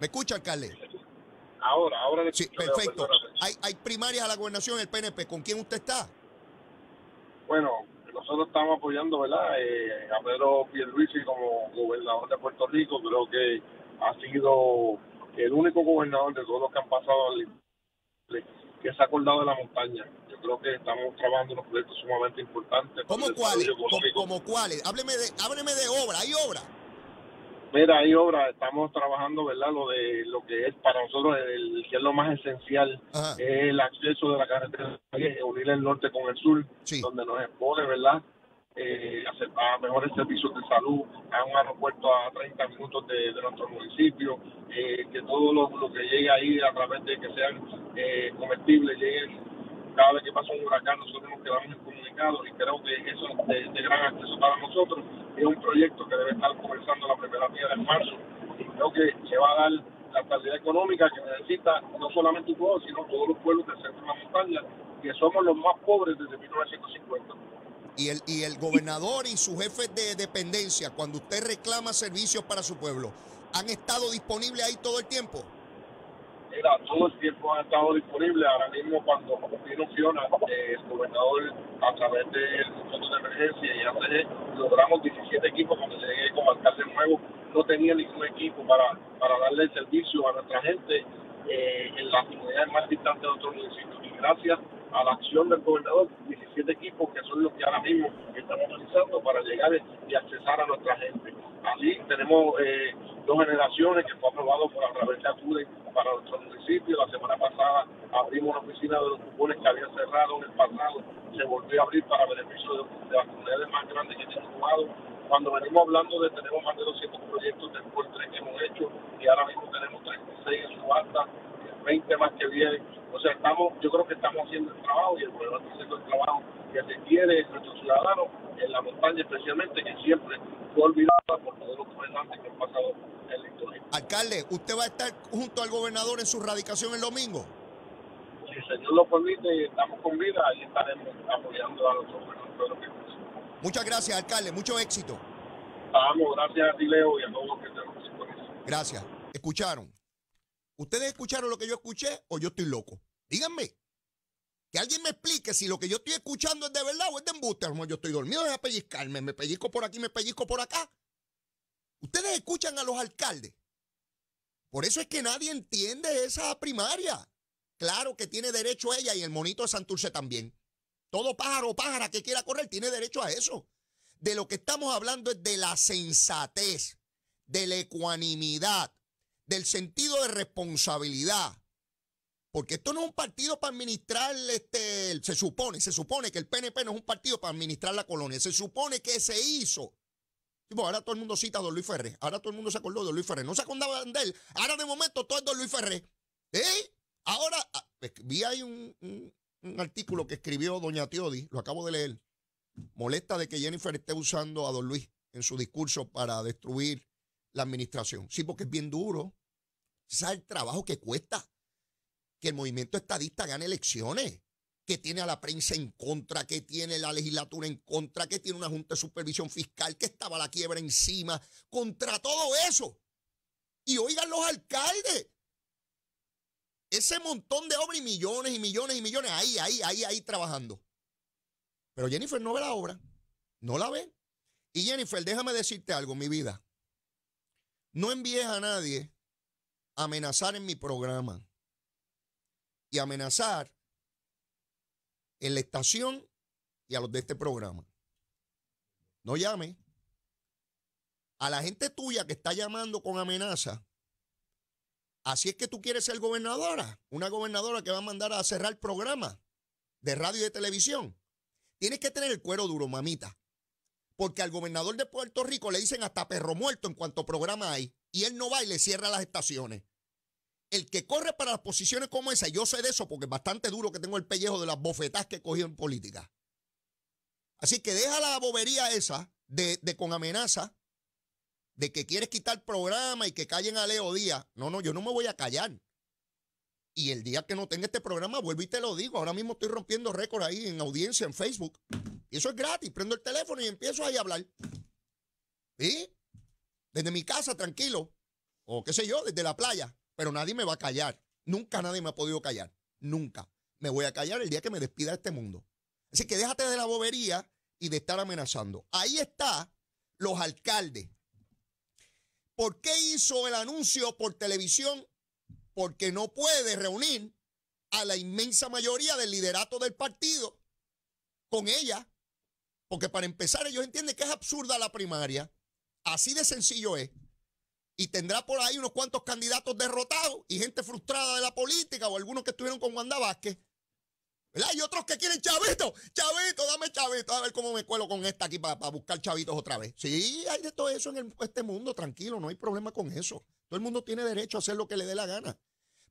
¿Me escucha, alcalde? Ahora, ahora le escucho, Sí, perfecto. hay, hay primarias a la gobernación en el PNP. ¿Con quién usted está? Bueno, nosotros estamos apoyando, ¿verdad? Eh, a Pedro Pierluisi como gobernador de Puerto Rico, creo que ha sido el único gobernador de todos los que han pasado al, que se ha acordado de la montaña. Yo creo que estamos trabajando unos proyectos sumamente importantes. ¿Cómo cuáles? ¿Cómo, cuáles? Hábleme de, hábleme de obra, ¿hay obra? Mira, ahí obra estamos trabajando, ¿verdad? Lo de lo que es para nosotros el, que lo más esencial, es el acceso de la carretera, unir el norte con el sur, donde nos expone, ¿verdad? Eh, a mejores servicios de salud, a un aeropuerto a 30 minutos de, nuestro municipio, eh, que todo lo, que llegue ahí a través de que sean eh, comestibles lleguen cada vez que pasa un huracán nosotros nos quedamos incomunicados y creo que eso es de, gran acceso para nosotros. Es un proyecto que debe estar comenzando la primera vida de marzo y creo que se va a dar la capacidad económica que necesita no solamente un pueblo, sino todos los pueblos del centro de la montaña, que somos los más pobres desde 1950. Y el, y el gobernador y sus jefes de dependencia, cuando usted reclama servicios para su pueblo, ¿han estado disponibles ahí todo el tiempo? era todo el tiempo ha estado disponible. Ahora mismo, cuando vino Fiona, eh, el gobernador, a través del Fondo de Emergencia y antes logramos 17 equipos. Cuando llegué como alcalde nuevo, no tenía ningún equipo para, para darle el servicio a nuestra gente eh, en las comunidades más distantes de otros municipios. Y gracias a la acción del gobernador 17 equipos que son los que ahora mismo estamos utilizando para llegar y accesar a nuestra gente. Allí tenemos eh, dos generaciones que fue aprobado por la través de ACUDE para nuestro municipio. La semana pasada abrimos una oficina de los cupones que había cerrado en el pasado, se volvió a abrir para beneficio de, las comunidades más grandes que tienen tomado. Cuando venimos hablando de tenemos más de 200 proyectos de tres que hemos hecho y ahora mismo tenemos 36 en su subasta 20 más que viene O sea, estamos, yo creo que estamos haciendo el trabajo y el pueblo está haciendo el trabajo que se de nuestros ciudadanos en la montaña, especialmente que siempre fue olvidada por todos los gobernantes que han pasado en la historia. Alcalde, ¿usted va a estar junto al gobernador en su radicación el domingo? Si el Señor lo permite, estamos con vida y estaremos apoyando a los gobernadores. Muchas gracias, alcalde. Mucho éxito. Vamos, gracias a ti, Leo, y a todos los que te Gracias. Escucharon ¿Ustedes escucharon lo que yo escuché o yo estoy loco? Díganme. Que alguien me explique si lo que yo estoy escuchando es de verdad o es de embuste. Como yo estoy dormido, a pellizcarme. Me pellizco por aquí, me pellizco por acá. Ustedes escuchan a los alcaldes. Por eso es que nadie entiende esa primaria. Claro que tiene derecho ella y el monito de Santurce también. Todo pájaro o pájara que quiera correr tiene derecho a eso. De lo que estamos hablando es de la sensatez, de la ecuanimidad, del sentido de responsabilidad. Porque esto no es un partido para administrar, este, se supone, se supone que el PNP no es un partido para administrar la colonia, se supone que se hizo. Pues ahora todo el mundo cita a Don Luis Ferré, ahora todo el mundo se acordó de Don Luis Ferrer. no se acordaban de él, ahora de momento todo es Don Luis Ferré. ¿Eh? Ahora, ah, vi ahí un, un artículo que escribió Doña Teodi, lo acabo de leer, molesta de que Jennifer esté usando a Don Luis en su discurso para destruir la administración. Sí, porque es bien duro es el trabajo que cuesta que el movimiento estadista gane elecciones, que tiene a la prensa en contra, que tiene la legislatura en contra, que tiene una junta de supervisión fiscal, que estaba la quiebra encima, contra todo eso. Y oigan los alcaldes, ese montón de obra y millones y millones y millones ahí, ahí, ahí, ahí trabajando. Pero Jennifer no ve la obra, no la ve. Y Jennifer, déjame decirte algo, mi vida. No envíes a nadie amenazar en mi programa y amenazar en la estación y a los de este programa. No llame. A la gente tuya que está llamando con amenaza. Así es que tú quieres ser gobernadora, una gobernadora que va a mandar a cerrar programa de radio y de televisión. Tienes que tener el cuero duro, mamita. Porque al gobernador de Puerto Rico le dicen hasta perro muerto en cuanto programa hay y él no va y le cierra las estaciones. El que corre para las posiciones como esa, yo sé de eso porque es bastante duro que tengo el pellejo de las bofetadas que cogido en política. Así que deja la bobería esa de, de con amenaza de que quieres quitar programa y que callen a Leo Díaz. No, no, yo no me voy a callar. Y el día que no tenga este programa, vuelvo y te lo digo. Ahora mismo estoy rompiendo récord ahí en audiencia, en Facebook. Y eso es gratis. Prendo el teléfono y empiezo ahí a hablar. ¿Sí? Desde mi casa, tranquilo. O qué sé yo, desde la playa. Pero nadie me va a callar. Nunca nadie me ha podido callar. Nunca. Me voy a callar el día que me despida de este mundo. Así que déjate de la bobería y de estar amenazando. Ahí está los alcaldes. ¿Por qué hizo el anuncio por televisión? Porque no puede reunir a la inmensa mayoría del liderato del partido con ella. Porque para empezar ellos entienden que es absurda la primaria. Así de sencillo es. Y tendrá por ahí unos cuantos candidatos derrotados y gente frustrada de la política o algunos que estuvieron con Wanda Vázquez. ¿Verdad? Y otros que quieren chavito, chavito, dame chavito, a ver cómo me cuelo con esta aquí para, buscar chavitos otra vez. Sí, hay de todo eso en este mundo, tranquilo, no hay problema con eso. Todo el mundo tiene derecho a hacer lo que le dé la gana.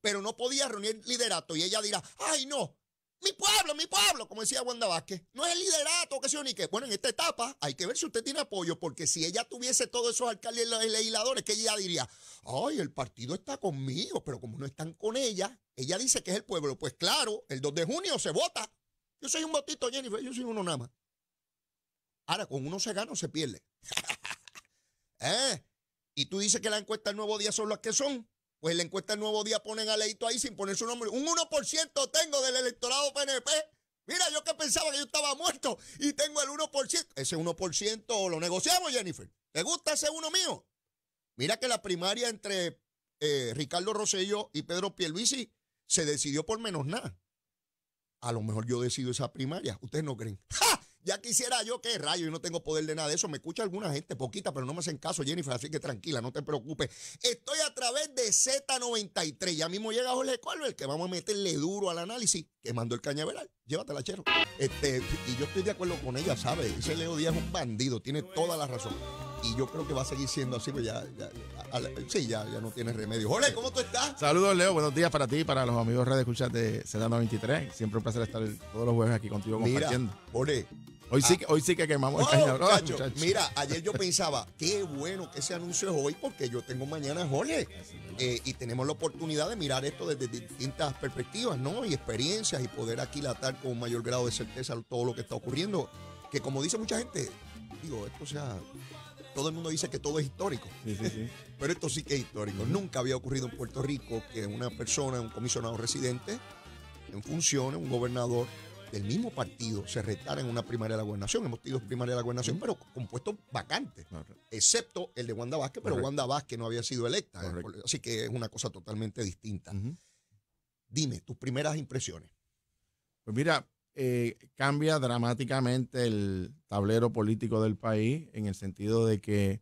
Pero no podía reunir liderato y ella dirá, ay no, mi pueblo, mi pueblo, como decía Wanda Vázquez. No es el liderato, que se ni qué. Bueno, en esta etapa hay que ver si usted tiene apoyo, porque si ella tuviese todos esos alcaldes y legisladores, que ella diría, ay, el partido está conmigo, pero como no están con ella, ella dice que es el pueblo. Pues claro, el 2 de junio se vota. Yo soy un votito, Jennifer, yo soy uno nada más. Ahora, con uno se gana o se pierde. <laughs> ¿Eh? Y tú dices que la encuesta del nuevo día son las que son. Pues la encuesta del nuevo día ponen a Leito ahí sin poner su nombre. Un 1% tengo del electorado PNP. Mira, yo que pensaba que yo estaba muerto y tengo el 1%. Ese 1% lo negociamos, Jennifer. ¿Te gusta ese uno mío? Mira que la primaria entre eh, Ricardo Rosello y Pedro Pielvisi se decidió por menos nada. A lo mejor yo decido esa primaria. ¿Ustedes no creen? ¡Ja! Ya quisiera yo que rayo, y no tengo poder de nada de eso. Me escucha alguna gente, poquita, pero no me hacen caso, Jennifer, así que tranquila, no te preocupes. Estoy a través de Z93. Ya mismo llega Jorge el que vamos a meterle duro al análisis que mandó el cañaveral. Llévatela, chero. Este, y yo estoy de acuerdo con ella, ¿sabes? Ese Leo Díaz es un bandido, tiene toda la razón. Y yo creo que va a seguir siendo así, pues ya, sí, ya, no tiene remedio. Jorge, ¿cómo tú estás? Saludos, Leo. Buenos días para ti, para los amigos Radio Escuchas de Z93. Siempre un placer estar todos los jueves aquí contigo compartiendo. Jorge, Ah. Hoy sí, que, quemamos el Mira, ayer yo pensaba, qué bueno que se anuncie hoy porque yo tengo mañana Jorge eh, y tenemos la oportunidad de mirar esto desde distintas perspectivas, ¿no? Y experiencias y poder aquilatar con mayor grado de certeza todo lo que está ocurriendo. Que como dice mucha gente, digo, esto sea todo el mundo dice que todo es histórico. <laughs> Pero esto sí que es histórico. Nunca había ocurrido en Puerto Rico que una persona, un comisionado residente, en funciones, un gobernador, del mismo partido se retara en una primaria de la gobernación. Hemos tenido primaria de la gobernación, pero con puestos vacantes, excepto el de Wanda Vázquez, pero Wanda Vázquez no había sido electa. Eh, así que es una cosa totalmente distinta. Dime, tus primeras impresiones. Pues mira, eh, cambia dramáticamente el tablero político del país en el sentido de que,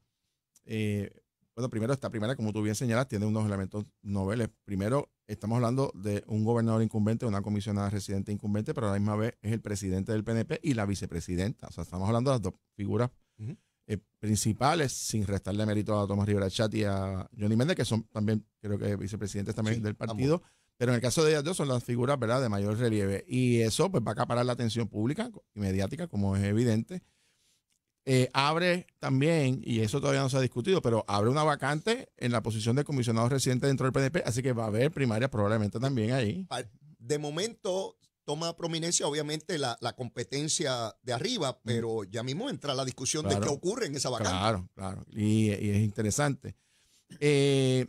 eh, bueno, primero, esta primera, como tú bien señalas, tiene unos elementos noveles. Primero, Estamos hablando de un gobernador incumbente, una comisionada residente incumbente, pero a la misma vez es el presidente del PNP y la vicepresidenta. O sea, estamos hablando de las dos figuras eh, principales, sin restarle mérito a Tomás Rivera Chat y a Johnny Méndez, que son también, creo que vicepresidentes también del partido. Pero en el caso de ellas dos son las figuras ¿verdad? de mayor relieve. Y eso pues, va a acaparar la atención pública y mediática, como es evidente. Eh, abre también, y eso todavía no se ha discutido, pero abre una vacante en la posición de comisionado residente dentro del PNP, así que va a haber primaria probablemente también ahí. De momento toma prominencia obviamente la, competencia de arriba, pero ya mismo entra la discusión de qué ocurre en esa vacante. Claro, claro, y, es interesante. Eh,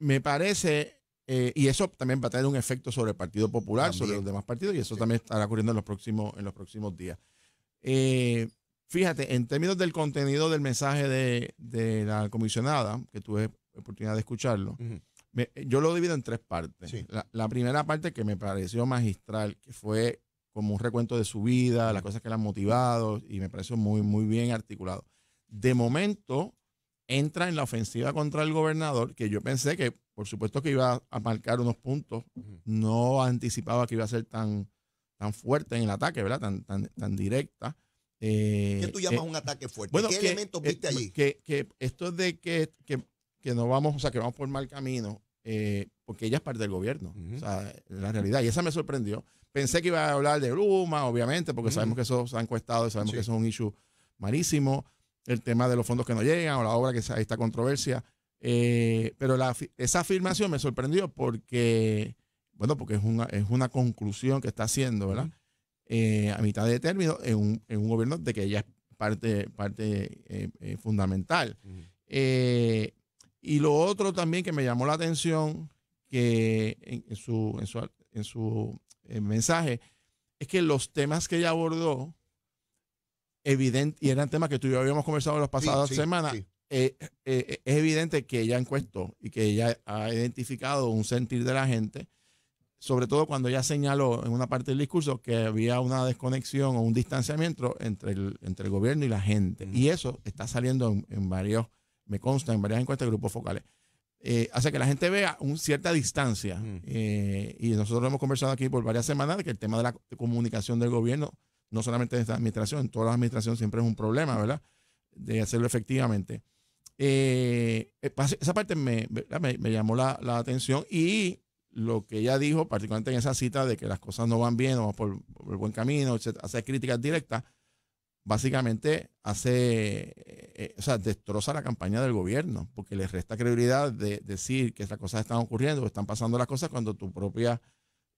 me parece, eh, y eso también va a tener un efecto sobre el Partido Popular, sobre los demás partidos, y eso también estará ocurriendo en los próximos, en los próximos días. Eh, Fíjate, en términos del contenido del mensaje de, la comisionada, que tuve oportunidad de escucharlo, yo lo divido en tres partes. La, primera parte que me pareció magistral, que fue como un recuento de su vida, las cosas que la han motivado, y me pareció muy, muy bien articulado. De momento, entra en la ofensiva contra el gobernador, que yo pensé que, por supuesto, que iba a marcar unos puntos. No anticipaba que iba a ser tan, tan fuerte en el ataque, ¿verdad? Tan, tan, tan directa. Eh, ¿Qué tú llamas eh, un ataque fuerte? ¿Qué elementos eh, viste allí? Que, que esto de que, que, no vamos, o sea, que vamos por mal camino, porque ella es parte del gobierno. O sea, la realidad. Y esa me sorprendió. Pensé que iba a hablar de Bruma obviamente, porque sabemos que eso se ha encuestado y sabemos que eso es un issue malísimo. El tema de los fondos que no llegan o la obra que está esta controversia. pero esa afirmación me sorprendió porque, bueno, porque es una, es una conclusión que está haciendo, ¿verdad? Eh, a mitad de término en un, en un, gobierno de que ella es parte, parte eh, eh, fundamental. y lo otro también que me llamó la atención, que en, su, en su, en su mensaje, es que los temas que ella abordó, evidente, y eran temas que tú y yo habíamos conversado en las pasadas semanas, es evidente que ella encuestó y que ella ha identificado un sentir de la gente sobre todo cuando ya señaló en una parte del discurso que había una desconexión o un distanciamiento entre el, entre el gobierno y la gente. Y eso está saliendo en, varios, me consta, en varias encuestas de grupos focales. Eh, hace que la gente vea una cierta distancia. Eh, y nosotros hemos conversado aquí por varias semanas que el tema de la comunicación del gobierno, no solamente de esta administración, en todas las administraciones siempre es un problema, ¿verdad? De hacerlo efectivamente. Eh, esa parte me, me, llamó la, la atención y lo que ella dijo, particularmente en esa cita de que las cosas no van bien, o por, el buen camino, hace hacer críticas directas, básicamente hace, eh, eh, o sea, destroza la campaña del gobierno, porque le resta credibilidad de decir que las cosas están ocurriendo, o están pasando las cosas cuando tu propia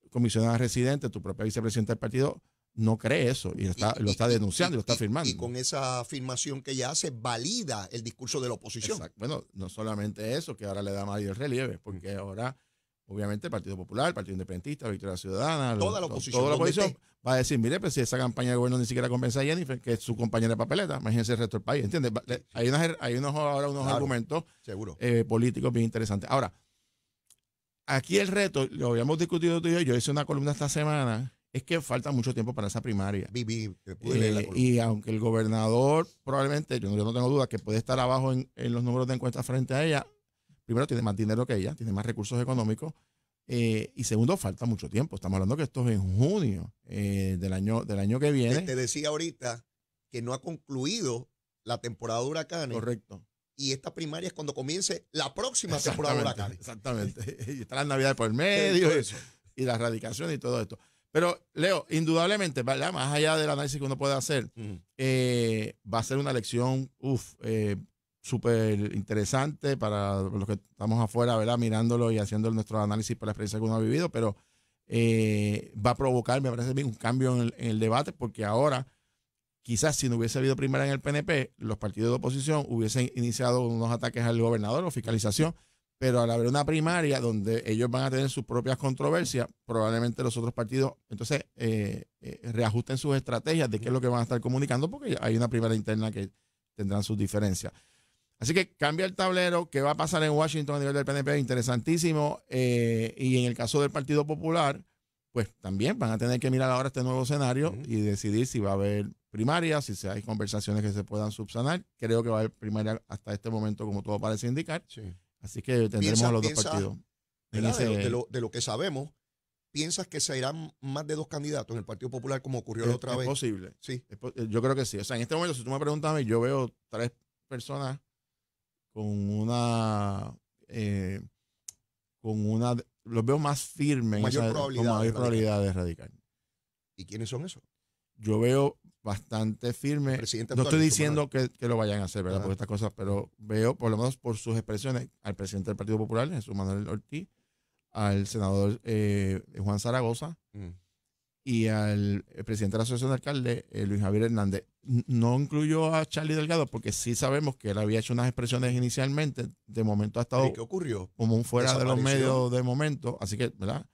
comisionada residente, tu propia vicepresidenta del partido, no cree eso y, lo está denunciando y, lo está firmando. Y con esa afirmación que ella hace, valida el discurso de la oposición. Bueno, no solamente eso, que ahora le da más relieve, porque mm. ahora obviamente el Partido Popular, el Partido Independentista, la Victoria Ciudadana, toda la oposición, toda la va a decir, mire, pues si esa campaña de gobierno ni siquiera compensa a Jennifer, que es su compañera de papeleta, imagínense el resto del país, ¿entiendes? Hay, hay unos, ahora unos argumentos eh, políticos bien interesantes. Ahora, aquí el reto, lo habíamos discutido tú y yo, hice una columna esta semana, es que falta mucho tiempo para esa primaria. Eh, eh, y aunque el gobernador probablemente, yo no, tengo duda, que puede estar abajo en, en los números de encuestas frente a ella, primero tiene más dinero que ella, tiene más recursos económicos. Eh, y segundo, falta mucho tiempo. Estamos hablando que esto es en junio eh, del, año, del año que viene. Te, decía ahorita que no ha concluido la temporada de huracanes. Correcto. Y esta primaria es cuando comience la próxima temporada de huracanes. Exactamente. <laughs> y está la Navidad por el medio y, la erradicación y todo esto. Pero, Leo, indudablemente, más allá del análisis que uno puede hacer, eh, va a ser una lección... uff, súper interesante para los que estamos afuera, ¿verdad? Mirándolo y haciendo nuestro análisis por la experiencia que uno ha vivido, pero eh, va a provocar, me parece bien, un cambio en el, debate, porque ahora, quizás si no hubiese habido primera en el PNP, los partidos de oposición hubiesen iniciado unos ataques al gobernador o fiscalización, pero al haber una primaria donde ellos van a tener sus propias controversias, probablemente los otros partidos entonces eh, eh, reajusten sus estrategias de qué es lo que van a estar comunicando, porque hay una primaria interna que tendrán sus diferencias. Así que cambia el tablero ¿Qué va a pasar en Washington a nivel del PNP, interesantísimo. Eh, y en el caso del Partido Popular, pues también van a tener que mirar ahora este nuevo escenario y decidir si va a haber primarias, si hay conversaciones que se puedan subsanar. Creo que va a haber primaria hasta este momento, como todo parece indicar. Así que tendremos a los dos partidos. de, lo, que sabemos, ¿piensas que se irán más de dos candidatos en el Partido Popular como ocurrió la otra es Posible. Sí. yo creo que sí. O sea, en este momento, si tú me preguntas, yo veo tres personas con una eh, con una los veo más firmes mayor esa, con mayor probabilidad de ¿Y quiénes son esos? Yo veo bastante firme. no estoy diciendo que, lo vayan a hacer, ¿verdad? Por estas cosas, pero veo, por lo menos por sus expresiones, al presidente del Partido Popular, Jesús Manuel Ortiz, al senador eh, Juan Zaragoza, mm y al eh, presidente de la Asociación de Alcalde, eh, Luis Javier Hernández. No incluyó a Charlie Delgado porque sí sabemos que él había hecho unas expresiones inicialmente, de momento ha estado... ocurrió? Como un fuera de los medios de momento, así que, ¿verdad?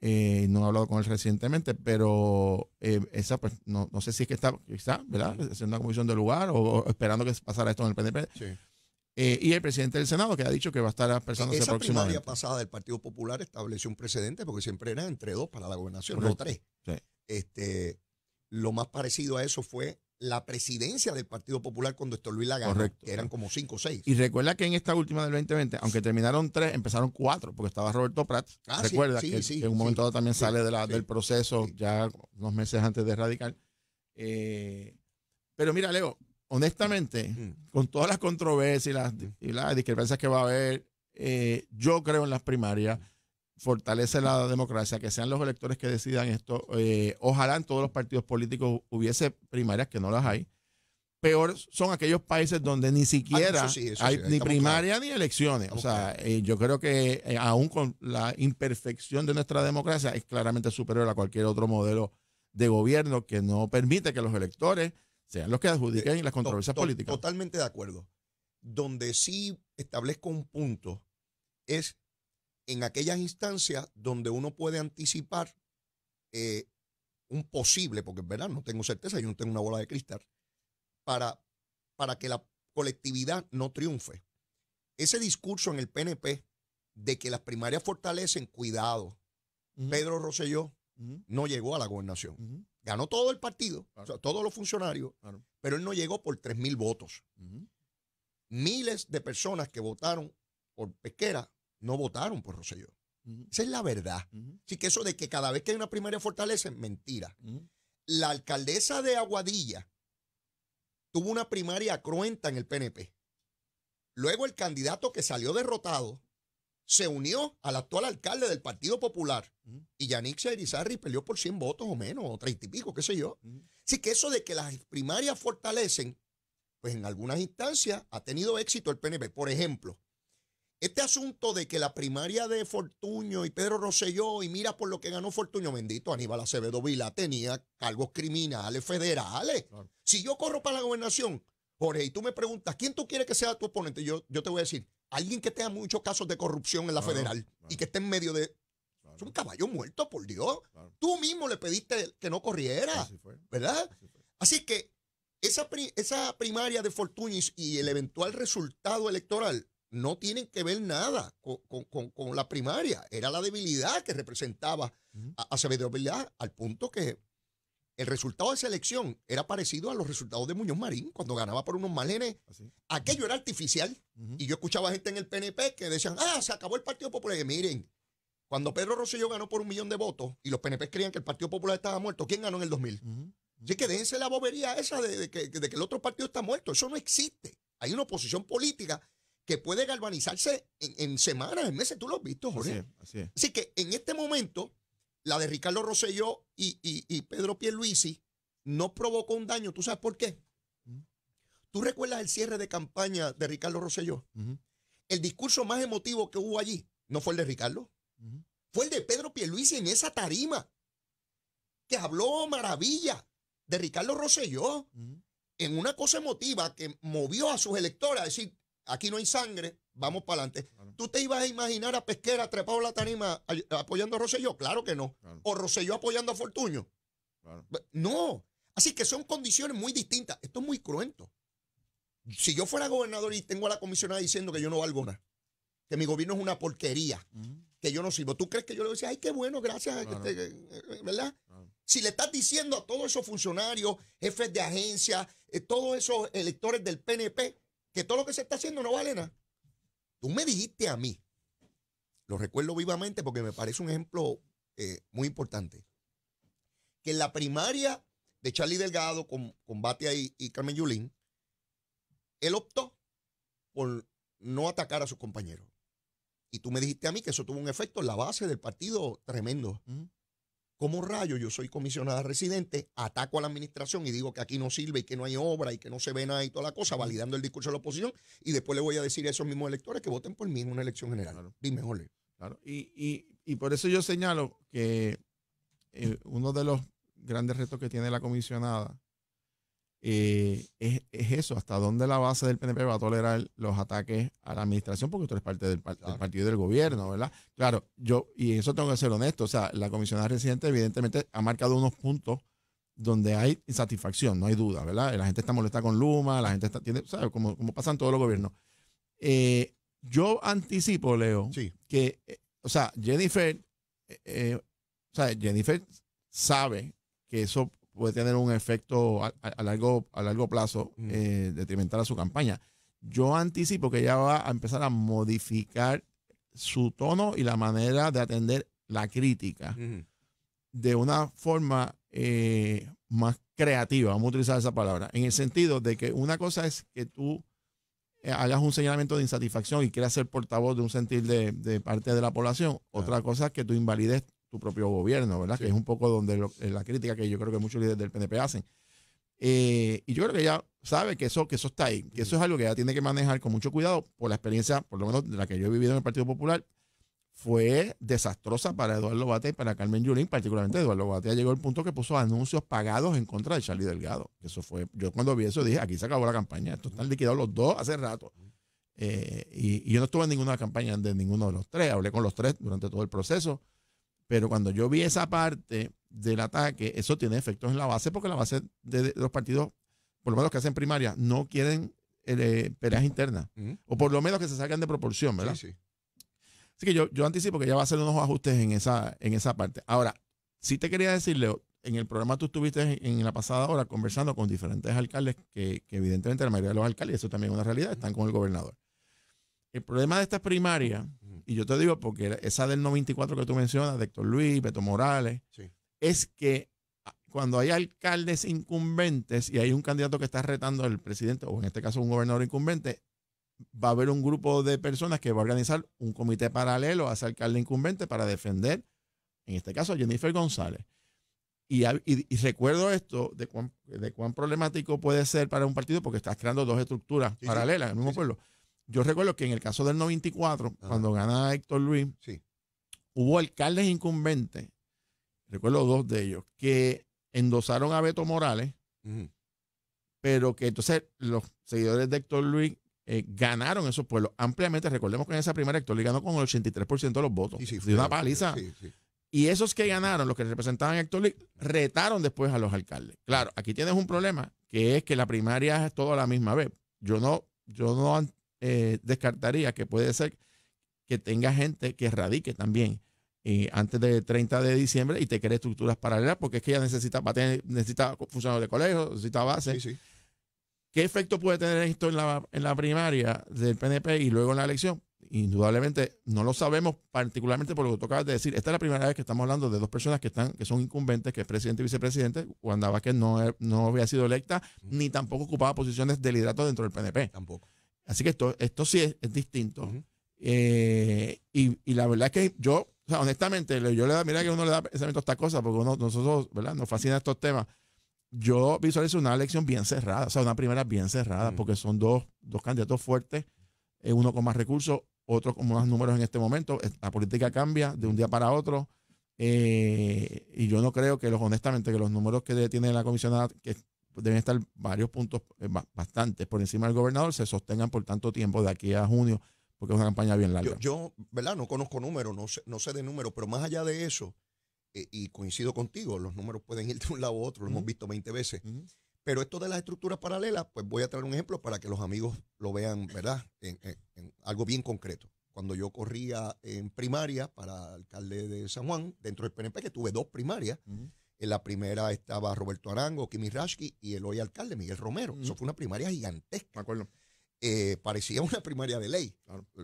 Eh, no he hablado con él recientemente, pero esa, pues, no, sé si es que está, ¿verdad? Haciendo una comisión de lugar o, esperando que pasara esto en el PNP. Sí. Eh, y el presidente del Senado, que ha dicho que va a estar expresándose Esa próximamente. pasada del Partido Popular estableció un precedente porque siempre era entre dos para la gobernación, no tres. Este, lo más parecido a eso fue la presidencia del Partido Popular cuando esto Luis Lagarde, que eran como cinco o seis. Y recuerda que en esta última del 2020, aunque terminaron tres, empezaron cuatro, porque estaba Roberto Prat. Ah, recuerda que, en un momento dado también sale del proceso ya unos meses antes de radical. Eh, pero mira, Leo, honestamente, mm. con todas las controversias mm. y las, discrepancias que va a haber, eh, yo creo en las primarias. Fortalece la democracia, que sean los electores que decidan esto. Eh, ojalá en todos los partidos políticos hubiese primarias, que no las hay. Peor son aquellos países donde ni siquiera ah, hay ni primaria ni elecciones. o sea, eh, yo creo que aún con la imperfección de nuestra democracia es claramente superior a cualquier otro modelo de gobierno que no permite que los electores sean los que adjudiquen las eh, controversias políticas. Totalmente de acuerdo. Donde sí establezco un punto es en aquellas instancias donde uno puede anticipar eh, un posible, porque es verdad, no tengo certeza, yo no tengo una bola de cristal, para, para que la colectividad no triunfe. Ese discurso en el PNP de que las primarias fortalecen, cuidado. Pedro Rosselló no llegó a la gobernación. Ganó todo el partido, todos los funcionarios, pero él no llegó por 3.000 mil votos. Miles de personas que votaron por Pesquera no votaron por Roselló. Esa es la verdad. Así que eso de que cada vez que hay una primaria fortalece es mentira. La alcaldesa de Aguadilla tuvo una primaria cruenta en el PNP. Luego el candidato que salió derrotado se unió al actual alcalde del Partido Popular y Yanixia Irizarri peleó por 100 votos o menos, o 30 y pico, qué sé yo. Así que eso de que las primarias fortalecen, pues en algunas instancias ha tenido éxito el PNP. Por ejemplo, este asunto de que la primaria de Fortuño y Pedro Rosselló, y mira por lo que ganó Fortuño, bendito Aníbal Acevedo Vila, tenía cargos criminales federales. Si yo corro para la gobernación, Jorge, y tú me preguntas, ¿quién tú quieres que sea tu oponente? Yo, yo te voy a decir, Alguien que tenga muchos casos de corrupción en la federal y que esté en medio de. Es un caballo muerto, por Dios. Tú mismo le pediste que no corriera. ¿Verdad? Así, que esa, esa primaria de Fortunis y el eventual resultado electoral no tienen que ver nada con, la primaria. Era la debilidad que representaba a, a Acevedo, Al punto que el resultado de esa elección era parecido a los resultados de Muñoz Marín cuando ganaba por unos malenes. Ah, Aquello era artificial. Y yo escuchaba gente en el PNP que decían, ah, se acabó el Partido Popular. miren, cuando Pedro Rosselló ganó por un millón de votos y los PNP creían que el Partido Popular estaba muerto, ¿quién ganó en el 2000? Así que déjense la bobería esa de, que, el otro partido está muerto. Eso no existe. Hay una oposición política que puede galvanizarse en, semanas, en meses. Tú lo has visto, Jorge. así, que en este momento, la de Ricardo Rosselló y, y, y Pedro Pierluisi no provocó un daño. ¿Tú sabes por qué? ¿Tú recuerdas el cierre de campaña de Ricardo Rosselló? El discurso más emotivo que hubo allí no fue el de Ricardo, fue el de Pedro Pierluisi en esa tarima, que habló maravilla de Ricardo Rosselló, en una cosa emotiva que movió a sus electores a decir, aquí no hay sangre, vamos para adelante. ¿Tú te ibas a imaginar a Pesquera trepado la tarima apoyando a Rosselló? Claro que no. ¿O Rosselló apoyando a Fortuño? No. Así que son condiciones muy distintas. Esto es muy cruento. Si yo fuera gobernador y tengo a la comisionada diciendo que yo no valgo nada, que mi gobierno es una porquería, que yo no sirvo, ¿tú crees que yo le decir, ay, qué bueno, gracias, este, eh, eh, ¿verdad? Si le estás diciendo a todos esos funcionarios, jefes de agencia, eh, todos esos electores del PNP, que todo lo que se está haciendo no vale nada. Tú me dijiste a mí, lo recuerdo vivamente porque me parece un ejemplo eh, muy importante, que en la primaria de Charlie Delgado con, con Batia y, Carmen Yulín, él optó por no atacar a sus compañeros. Y tú me dijiste a mí que eso tuvo un efecto en la base del partido tremendo como rayo yo soy comisionada residente, ataco a la administración y digo que aquí no sirve y que no hay obra y que no se ve nada y toda la cosa, validando el discurso de la oposición? Y después le voy a decir a esos mismos electores que voten por mí en una elección general. Dime, Claro. Y, y, y, por eso yo señalo que eh, uno de los grandes retos que tiene la comisionada eh, es, eso, hasta dónde la base del PNP va a tolerar los ataques a la administración, porque tú eres parte del, partido del gobierno, ¿verdad? Claro, yo, y eso tengo que ser honesto, o sea, la comisionada reciente evidentemente ha marcado unos puntos donde hay insatisfacción, no hay duda, ¿verdad? La gente está molesta con Luma, la gente está, tiene, ¿sabes? Como, como pasan todos los gobiernos. Eh, yo anticipo, Leo, que, eh, o sea, Jennifer, o sea, Jennifer sabe que eso puede tener un efecto a, largo, a largo plazo mm. eh, detrimental a su campaña. Yo anticipo que ella va a empezar a modificar su tono y la manera de atender la crítica de una forma eh, más creativa, vamos a utilizar esa palabra, en el sentido de que una cosa es que tú eh, hagas un señalamiento de insatisfacción y quieras ser portavoz de un sentir de, parte de la población, otra cosa es que tú invalides propio gobierno, ¿verdad? Que es un poco donde eh, la crítica que yo creo que muchos líderes del PNP hacen. Eh, y yo creo que ella sabe que eso, que eso está ahí, que eso es algo que ella tiene que manejar con mucho cuidado por la experiencia, por lo menos de la que yo he vivido en el Partido Popular, fue desastrosa para Eduardo Batea y para Carmen Yulín, particularmente Eduardo ya llegó al punto que puso anuncios pagados en contra de Charlie Delgado. Eso fue, yo cuando vi eso dije, aquí se acabó la campaña, estos están liquidados los dos hace rato. Eh, y, yo no estuve en ninguna campaña de ninguno de los tres, hablé con los tres durante todo el proceso. Pero cuando yo vi esa parte del ataque, eso tiene efectos en la base, porque la base de, los partidos, por lo menos que hacen primaria, no quieren eh, peleas internas. O por lo menos que se salgan de proporción, ¿verdad? Sí, sí. Así que yo, yo anticipo que ya va a hacer unos ajustes en esa, en esa parte. Ahora, sí te quería decirle en el programa tú estuviste en, la pasada hora conversando con diferentes alcaldes, que, evidentemente la mayoría de los alcaldes, eso también es una realidad, están con el gobernador. El problema de estas primarias y yo te digo, porque esa del 94 que tú mencionas, Héctor Luis, Beto Morales, es que ah, cuando hay alcaldes incumbentes y hay un candidato que está retando al presidente, o en este caso un gobernador incumbente, va a haber un grupo de personas que va a organizar un comité paralelo a ese alcalde incumbente para defender, en este caso, a Jennifer González. Y, recuerdo esto de cuán, problemático puede ser para un partido porque estás creando dos estructuras paralelas en el mismo pueblo. Yo recuerdo que en el caso del 94, cuando gana Héctor Luis, sí. hubo alcaldes incumbentes, recuerdo dos de ellos, que endosaron a Beto Morales, pero que entonces los seguidores de Héctor Luis eh, ganaron esos pueblos ampliamente. Recordemos que en esa primera Héctor Luis ganó con el 83% de los votos. de una paliza. Y esos que ganaron, los que representaban a Héctor Luis, retaron después a los alcaldes. Claro, aquí tienes un problema, que es que la primaria es todo a la misma vez. Yo no, yo no eh, descartaría que puede ser que tenga gente que radique también eh, antes del 30 de diciembre y te cree estructuras paralelas, porque es que ella necesita, necesita funcionarios de colegio, necesita base. ¿Qué efecto puede tener esto en la, en la primaria del PNP y luego en la elección? Indudablemente no lo sabemos, particularmente por lo que tú de decir. Esta es la primera vez que estamos hablando de dos personas que están que son incumbentes, que es presidente y vicepresidente. cuando que no, no había sido electa, mm. ni tampoco ocupaba posiciones de liderato dentro del PNP. Tampoco. Así que esto, esto sí es, distinto. Eh, y, la verdad es que yo, o sea, honestamente, yo le da, mira que uno le da pensamiento a estas cosas, porque uno, nosotros, ¿verdad? Nos fascinan estos temas. Yo visualizo una elección bien cerrada, o sea, una primera bien cerrada, porque son dos, candidatos fuertes, eh, uno con más recursos, otro con más números en este momento. La política cambia de un día para otro. Eh, y yo no creo que los, honestamente, que los números que tiene la comisionada, deben estar varios puntos, eh, bastantes por encima del gobernador, se sostengan por tanto tiempo de aquí a junio, porque es una campaña bien larga. Yo, ¿verdad? No conozco números, no sé, no sé de números, pero más allá de eso, eh, y coincido contigo, los números pueden ir de un lado a otro, lo hemos visto 20 veces. Pero esto de las estructuras paralelas, pues voy a traer un ejemplo para que los amigos lo vean, ¿verdad? En, algo bien concreto. Cuando yo corría en primaria para alcalde de San Juan, dentro del PNP, que tuve dos primarias, en la primera estaba Roberto Arango, Kimi Rashki y el hoy alcalde Miguel Romero. Eso fue una primaria gigantesca. Me acuerdo. Eh, parecía una primaria de ley.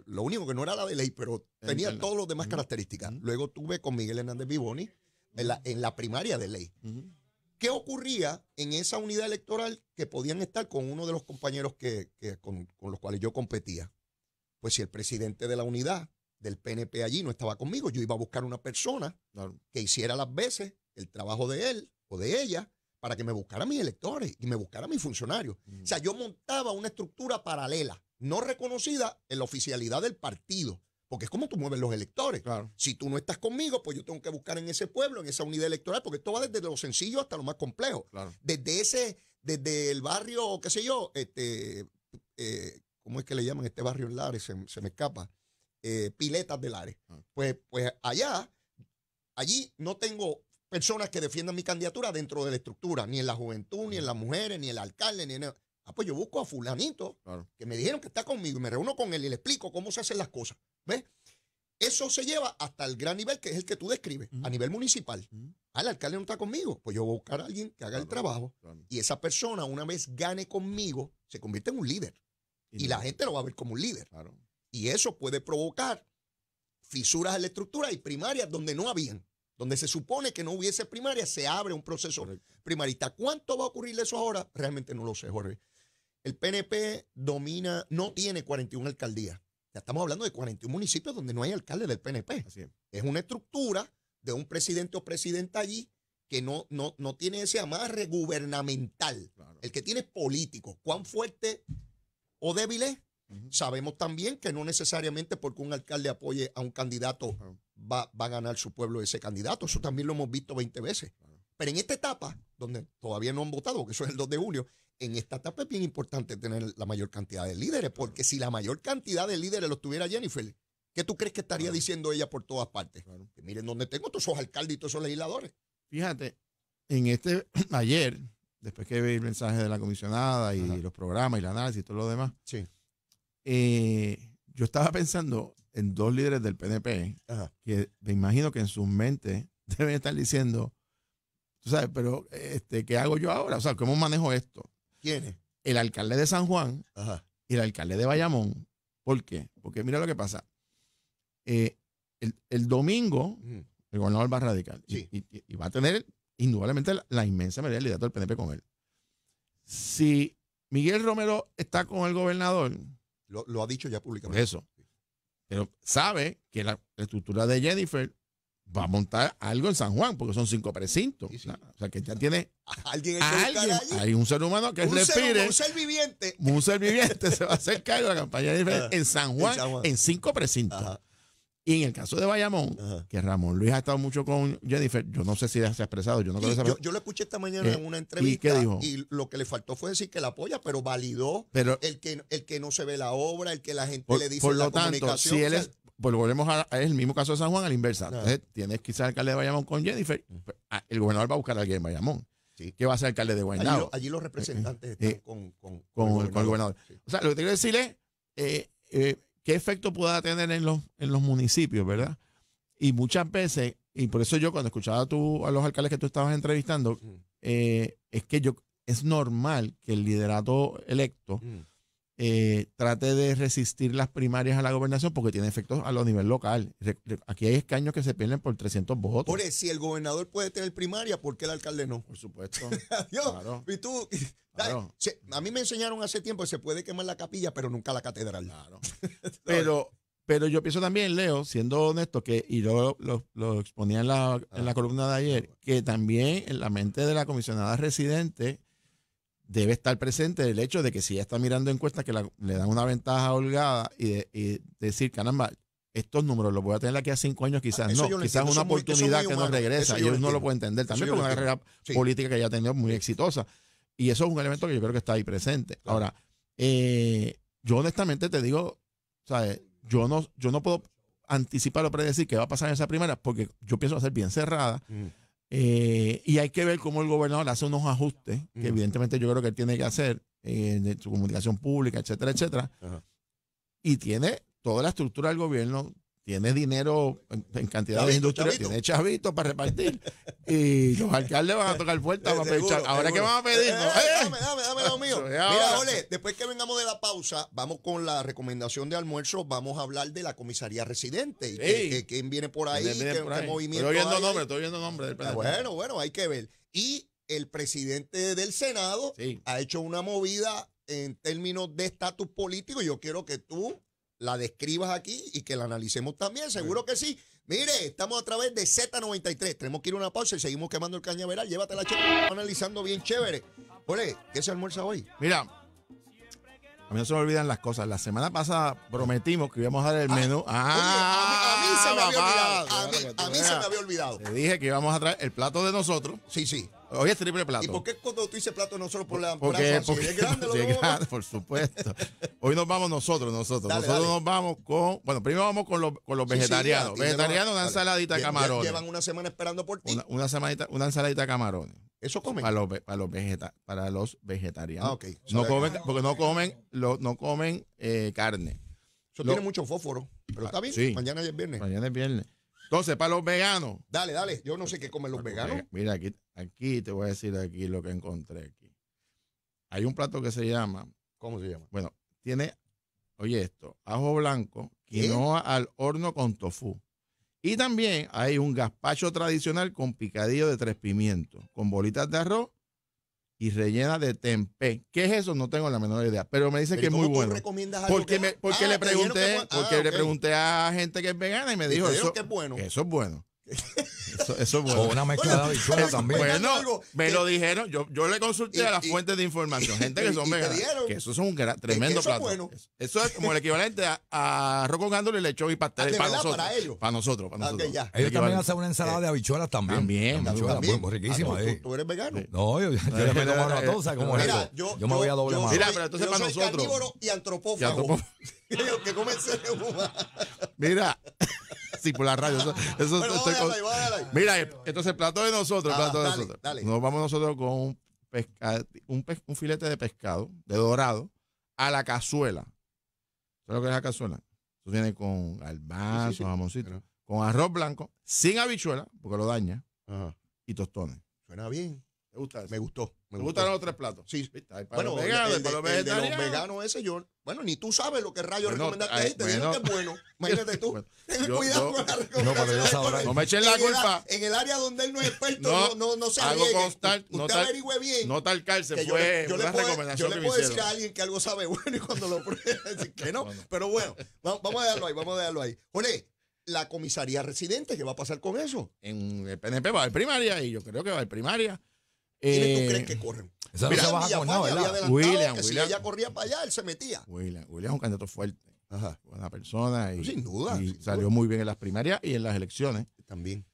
Lo único que no era la de ley, pero tenía todas las demás características. Luego tuve con Miguel Hernández Vivoni en la, primaria de ley. ¿Qué ocurría en esa unidad electoral que podían estar con uno de los compañeros que, con, los cuales yo competía? Pues si el presidente de la unidad del PNP allí no estaba conmigo, yo iba a buscar una persona que hiciera las veces el trabajo de él o de ella para que me buscaran mis electores y me buscara mis funcionarios. O sea, yo montaba una estructura paralela, no reconocida en la oficialidad del partido, porque es como tú mueves los electores. Si tú no estás conmigo, pues yo tengo que buscar en ese pueblo, en esa unidad electoral, porque esto va desde lo sencillo hasta lo más complejo. Desde ese, desde el barrio, qué sé yo, este, eh, ¿cómo es que le llaman este barrio en Lares? Se, me escapa. Eh, piletas de Lares. Ah. Pues, pues allá, allí no tengo personas que defiendan mi candidatura dentro de la estructura, ni en la juventud, ni en las mujeres, ni el alcalde, ni en el... Ah, pues yo busco a fulanito, que me dijeron que está conmigo, y me reúno con él y le explico cómo se hacen las cosas. ¿Ves? Eso se lleva hasta el gran nivel que es el que tú describes, a nivel municipal. Ah, el alcalde no está conmigo. Pues yo voy a buscar a alguien que haga el trabajo. Y esa persona, una vez gane conmigo, se convierte en un líder. Y, la gente lo va a ver como un líder. Y eso puede provocar fisuras en la estructura y primarias donde no habían donde se supone que no hubiese primaria, se abre un proceso primarista. ¿Cuánto va a ocurrir eso ahora? Realmente no lo sé, Jorge. El PNP domina, no tiene 41 alcaldías. Ya estamos hablando de 41 municipios donde no hay alcalde del PNP. es. una estructura de un presidente o presidenta allí que no, no, tiene ese amarre gubernamental. El que tiene es político. ¿Cuán fuerte o débil es? Sabemos también que no necesariamente porque un alcalde apoye a un candidato va, a ganar su pueblo ese candidato. Eso también lo hemos visto 20 veces. Pero en esta etapa, donde todavía no han votado, que eso es el 2 de julio, en esta etapa es bien importante tener la mayor cantidad de líderes, porque si la mayor cantidad de líderes los tuviera Jennifer, ¿qué tú crees que estaría diciendo ella por todas partes? Que miren dónde tengo todos esos alcaldes y todos esos legisladores. Fíjate, en este, <clears throat> ayer, después que vi el mensaje de la comisionada y los programas y el análisis y todo lo demás, sí. eh, yo estaba pensando en dos líderes del PNP que me imagino que en su mente <laughs> deben estar diciendo, tú sabes, pero este, ¿qué hago yo ahora? O sea, ¿cómo manejo esto? quiénes El alcalde de San Juan y el alcalde de Bayamón. ¿Por qué? Porque mira lo que pasa. Eh, el, domingo, mm. el gobernador va a radical sí. y, va a tener indudablemente la, inmensa mayoría del liderato del PNP con él. Si Miguel Romero está con el gobernador, lo, ha dicho ya públicamente. eso. Pero sabe que la, estructura de Jennifer va a montar algo en San Juan, porque son cinco precintos. O sea, que ya tiene alguien, a alguien hay un ser humano que respire. un ser viviente. Un ser viviente <laughs> se va a hacer cargo de la campaña de en en, San Juan. en cinco precintos. Y en el caso de Bayamón, que Ramón Luis ha estado mucho con Jennifer, yo no sé si se ha expresado, yo no yo, lo escuché esta mañana eh, en una entrevista ¿y, lo que le faltó fue decir que la apoya, pero validó pero, el, que, el que no se ve la obra, el que la gente le dice por lo tanto, Si él es, pues volvemos al el mismo caso de San Juan, al la inversa. Entonces, tienes quizás alcalde de Bayamón con Jennifer, pues, el gobernador va a buscar a alguien en Bayamón. Sí. que va a ser alcalde de Guaynabo. Allí, los representantes eh, eh, están con, con, con, el, gobernador. O sea, lo que te quiero decir es, qué efecto pueda tener en los, en los municipios, ¿verdad? Y muchas veces, y por eso yo cuando escuchaba tú, a los alcaldes que tú estabas entrevistando, mm. eh, es que yo es normal que el liderato electo mm. Eh, trate de resistir las primarias a la gobernación porque tiene efectos a lo nivel local. aquí hay escaños que se pierden por 300 votos. Por si el gobernador puede tener primaria, ¿por qué el alcalde no? Por supuesto. <laughs> <laughs> a mí me enseñaron hace tiempo que se puede quemar la capilla, pero nunca la catedral. Claro. <laughs> pero, pero yo pienso también, Leo, siendo honesto, que, y yo lo, exponía en la, en la ah. columna de ayer, ah, que también en la mente de la comisionada residente debe estar presente el hecho de que si ya está mirando encuestas que le dan una ventaja holgada y, de, decir, caramba, estos números los voy a tener aquí a cinco años, quizás no, quizás una oportunidad que no regresa. y no lo pueden entender también por una carrera política que ya ha tenido muy exitosa. Y eso es un elemento que yo creo que está ahí presente. Ahora, eh, yo honestamente te digo, ¿sabes? Yo no, yo no puedo anticipar o predecir qué va a pasar en esa primera porque yo pienso hacer bien cerrada. Mm. Eh, y hay que ver cómo el gobernador hace unos ajustes, que evidentemente yo creo que él tiene que hacer en eh, su comunicación pública, etcétera, etcétera. Y tiene toda la estructura del gobierno, tiene dinero en, cantidades cantidad de tiene chavitos para repartir. <laughs> y los alcaldes van a tocar puertas eh, para pedir. Ahora que vamos a pedir. Eh, eh, dame, dame, dame lo mío. <laughs> Mira, Ole, después que vengamos de la pausa, vamos con la recomendación de almuerzo. Vamos a hablar de la comisaría residente. Y que, quién viene por ahí, qué, Estoy viendo nombres, estoy viendo nombres del ah, Bueno, bueno, hay que ver. Y el presidente del Senado ha hecho una movida en términos de estatus político. Yo quiero que tú la describas aquí y que la analicemos también. Seguro que sí. Mire, estamos a través de Z93. Tenemos que ir a una pausa y seguimos quemando el cañaveral. Llévatela chévere. analizando bien chévere. Ole, ¿qué se almuerza hoy? Mira, a mí no se me olvidan las cosas. La semana pasada prometimos que íbamos a dar el ah, menú. a, mí, se me ah, había olvidado. A mí, a mí se me había olvidado. Te dije que íbamos a traer el plato de nosotros. Sí, sí. Hoy es triple plato. ¿Y por qué cuando tú dices plato nosotros por la porque, es grande, lo <laughs> es grande Por supuesto. Hoy nos vamos nosotros, nosotros. nosotros nos vamos con. Bueno, primero vamos con los, con los vegetarianos. vegetarianos, una ensaladita de camarones. Llevan una semana esperando por ti. Una, una ensaladita de camarones. ¿Eso comen? Para los, para los, vegeta, para los vegetarianos. Ah, ok. No comen, porque no comen, lo, no comen eh, carne. Eso tiene mucho fósforo. Pero ah, está bien. Mañana es viernes. Mañana es viernes. Entonces, para los veganos. Dale, dale. Yo no sé qué comen los veganos. Mira, aquí, aquí te voy a decir aquí lo que encontré aquí. Hay un plato que se llama. ¿Cómo se llama? Bueno, tiene, oye esto, ajo blanco, quinoa al horno con tofu. Y también hay un gazpacho tradicional con picadillo de tres pimientos, con bolitas de arroz y rellena de tempé. ¿Qué es eso? No tengo la menor idea, pero me dice ah, que es muy bueno. Recomiendas porque me, ah, porque le pregunté, porque le pregunté a gente que es vegana y me dijo eso, que es bueno. eso es bueno. Eso, eso, es bueno. O una mezcla de habichuelas también. Bueno, algo me lo dijeron. Yo, yo le consulté y, a las fuentes de información. Gente que son y, mega. Que eso es un gran, tremendo es que eso plato. Bueno. Eso es como el equivalente a, a arroz con gándole, lechón y pastel. Ah, para, para ellos. Para nosotros. Para nosotros. ellos también hacen una ensalada eh, de habichuelas también. También. Habichuelas riquísimas. Ah, eh. ¿tú, ¿tú, eres vegano? No, yo, yo le meto mano a es Yo me voy a doble mano. Mira, pero entonces para nosotros. carnívoro y antropófago. <laughs> Que comen seres humanos. Mira sí, por la radio. Mira, eh, entonces, plato de plato de nosotros. Ah, Nos vamos nosotros con un, un, filete de pescado, de dorado, a la cazuela. ¿Sabes lo que es la cazuela? Eso viene con albahaca con arroz blanco, sin habichuela, porque lo daña, y tostones. Suena bien. Me gustó. Me gustan los tres platos. Sí. bueno, veganos, para los veganos ese yo. Bueno, ni tú sabes lo que rayos recomendarte. recomendaste ahí. Te bueno. que bueno. <laughs> Imagínate tú. <laughs> cuidado con la No, me echen la culpa. en el área donde él no es experto, no, no, no, se algo Usted no averigüe bien. No tal cárcel fue yo, le puedo, decir a alguien que algo sabe bueno y cuando lo pruebe decir <laughs> que no. Pero bueno, vamos a dejarlo ahí, vamos a dejarlo ahí. la comisaría residente, ¿qué va a pasar con eso? En el PNP va a haber primaria y yo creo que va a haber primaria ¿Quiénes tú eh, crees que corren? Esa Mira, no se William, William. si ella corría para allá, él se metía. William, William es un candidato fuerte. Ajá. Buena persona. Y, Sin duda, salió muy bien en las primarias y en las elecciones. También.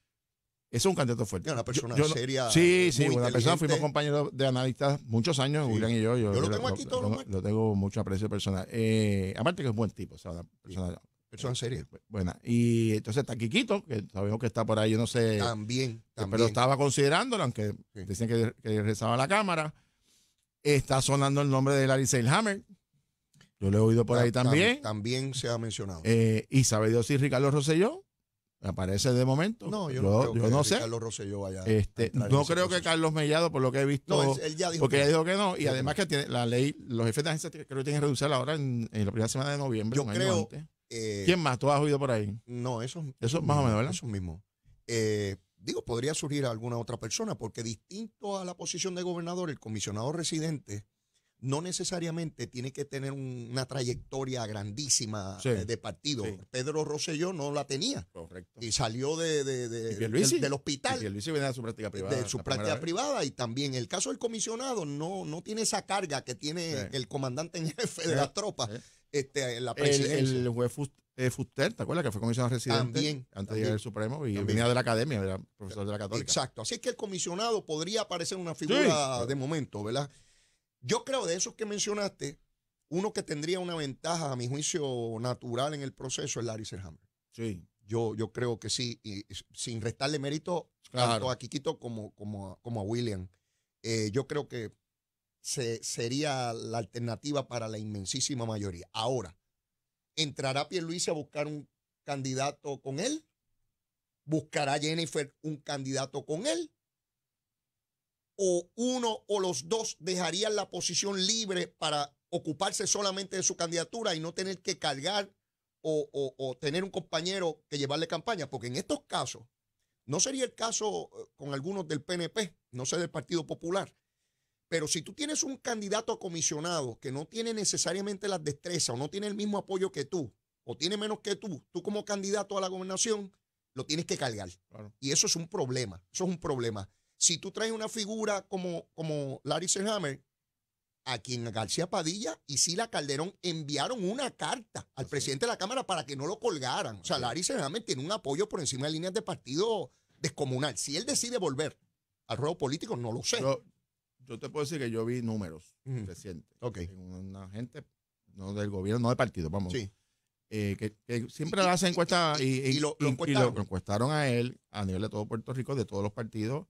es un candidato fuerte. Una persona seria. Sí, sí, buena persona. Fuimos compañeros de analistas muchos años, William y yo. Yo, lo tengo aquí todo. Lo, tengo mucho aprecio personal. Eh, aparte que es buen tipo, o una persona Persona serio buena y entonces está Quiquito, que sabemos que está por ahí, yo no sé. También, eh, también. Pero estaba considerándolo, aunque dicen que, que rezaba la cámara. Está sonando el nombre de Larry Seilhammer. Yo lo he oído por ah, ahí también. también se ha mencionado. Eh, y sabe Dios si Ricardo Rosselló. Aparece de momento. No, yo, no, creo que sé. Carlos Rosselló este, no creo que Carlos Mellado, por lo que he visto. No, él, dijo que no. Y además que tiene, la ley, los jefes de agencia creo que tienen que reducir ahora en, la primera semana de noviembre. Yo eh, ¿Quién más? ¿Tú has oído por ahí? No, eso es más o menos, ¿verdad? Eso mismo. Eh, digo, podría surgir alguna otra persona, porque distinto a la posición de gobernador, el comisionado residente no necesariamente tiene que tener una trayectoria grandísima eh, de partido. Pedro Rosselló no la tenía. Correcto. Y salió de, del, hospital. Y de su práctica privada. De su práctica privada. Y también el caso del comisionado no, no tiene esa carga que tiene el comandante en jefe de la tropa este, la presidencia. El, juez eh, Fuster, ¿te acuerdas? Que fue comisionado residente también, antes del de al Supremo y venía de la academia, era profesor de la Católica. Exacto. Así es que el comisionado podría aparecer una figura de momento, ¿verdad? Yo creo de esos que mencionaste, uno que tendría una ventaja, a mi juicio natural, en el proceso es Larry Serhammer. Sí. Yo, yo creo que sí, y, sin restarle mérito tanto a Quiquito como, como, como a William. Eh, yo creo que sería la alternativa para la inmensísima mayoría. Ahora, ¿entrará Luis a buscar un candidato con él? ¿Buscará Jennifer un candidato con él? ¿O uno o los dos dejarían la posición libre para ocuparse solamente de su candidatura y no tener que cargar o, o, tener un compañero que llevarle campaña, porque en estos casos, no sería el caso eh, con algunos del PNP, no sé del Partido Popular, pero si tú tienes un candidato a comisionado que no tiene necesariamente las destrezas o no tiene el mismo apoyo que tú, o tiene menos que tú, tú como candidato a la gobernación, lo tienes que cargar. Y eso es un problema. Eso es un problema. Si tú traes una figura como, como Larry Senhammer, a quien García Padilla y Sila Calderón enviaron una carta al presidente de la Cámara para que no lo colgaran. O sea, Larry Senhammer tiene un apoyo por encima de líneas de partido descomunal. Si él decide volver al robo político, no lo sé yo te puedo decir que yo vi números recientes. Ok. En una gente, no del gobierno, no del partido, vamos. Sí. Eh, que, siempre hace encuestas y, lo, encuestaron a él a nivel de todo Puerto Rico, de todos los partidos,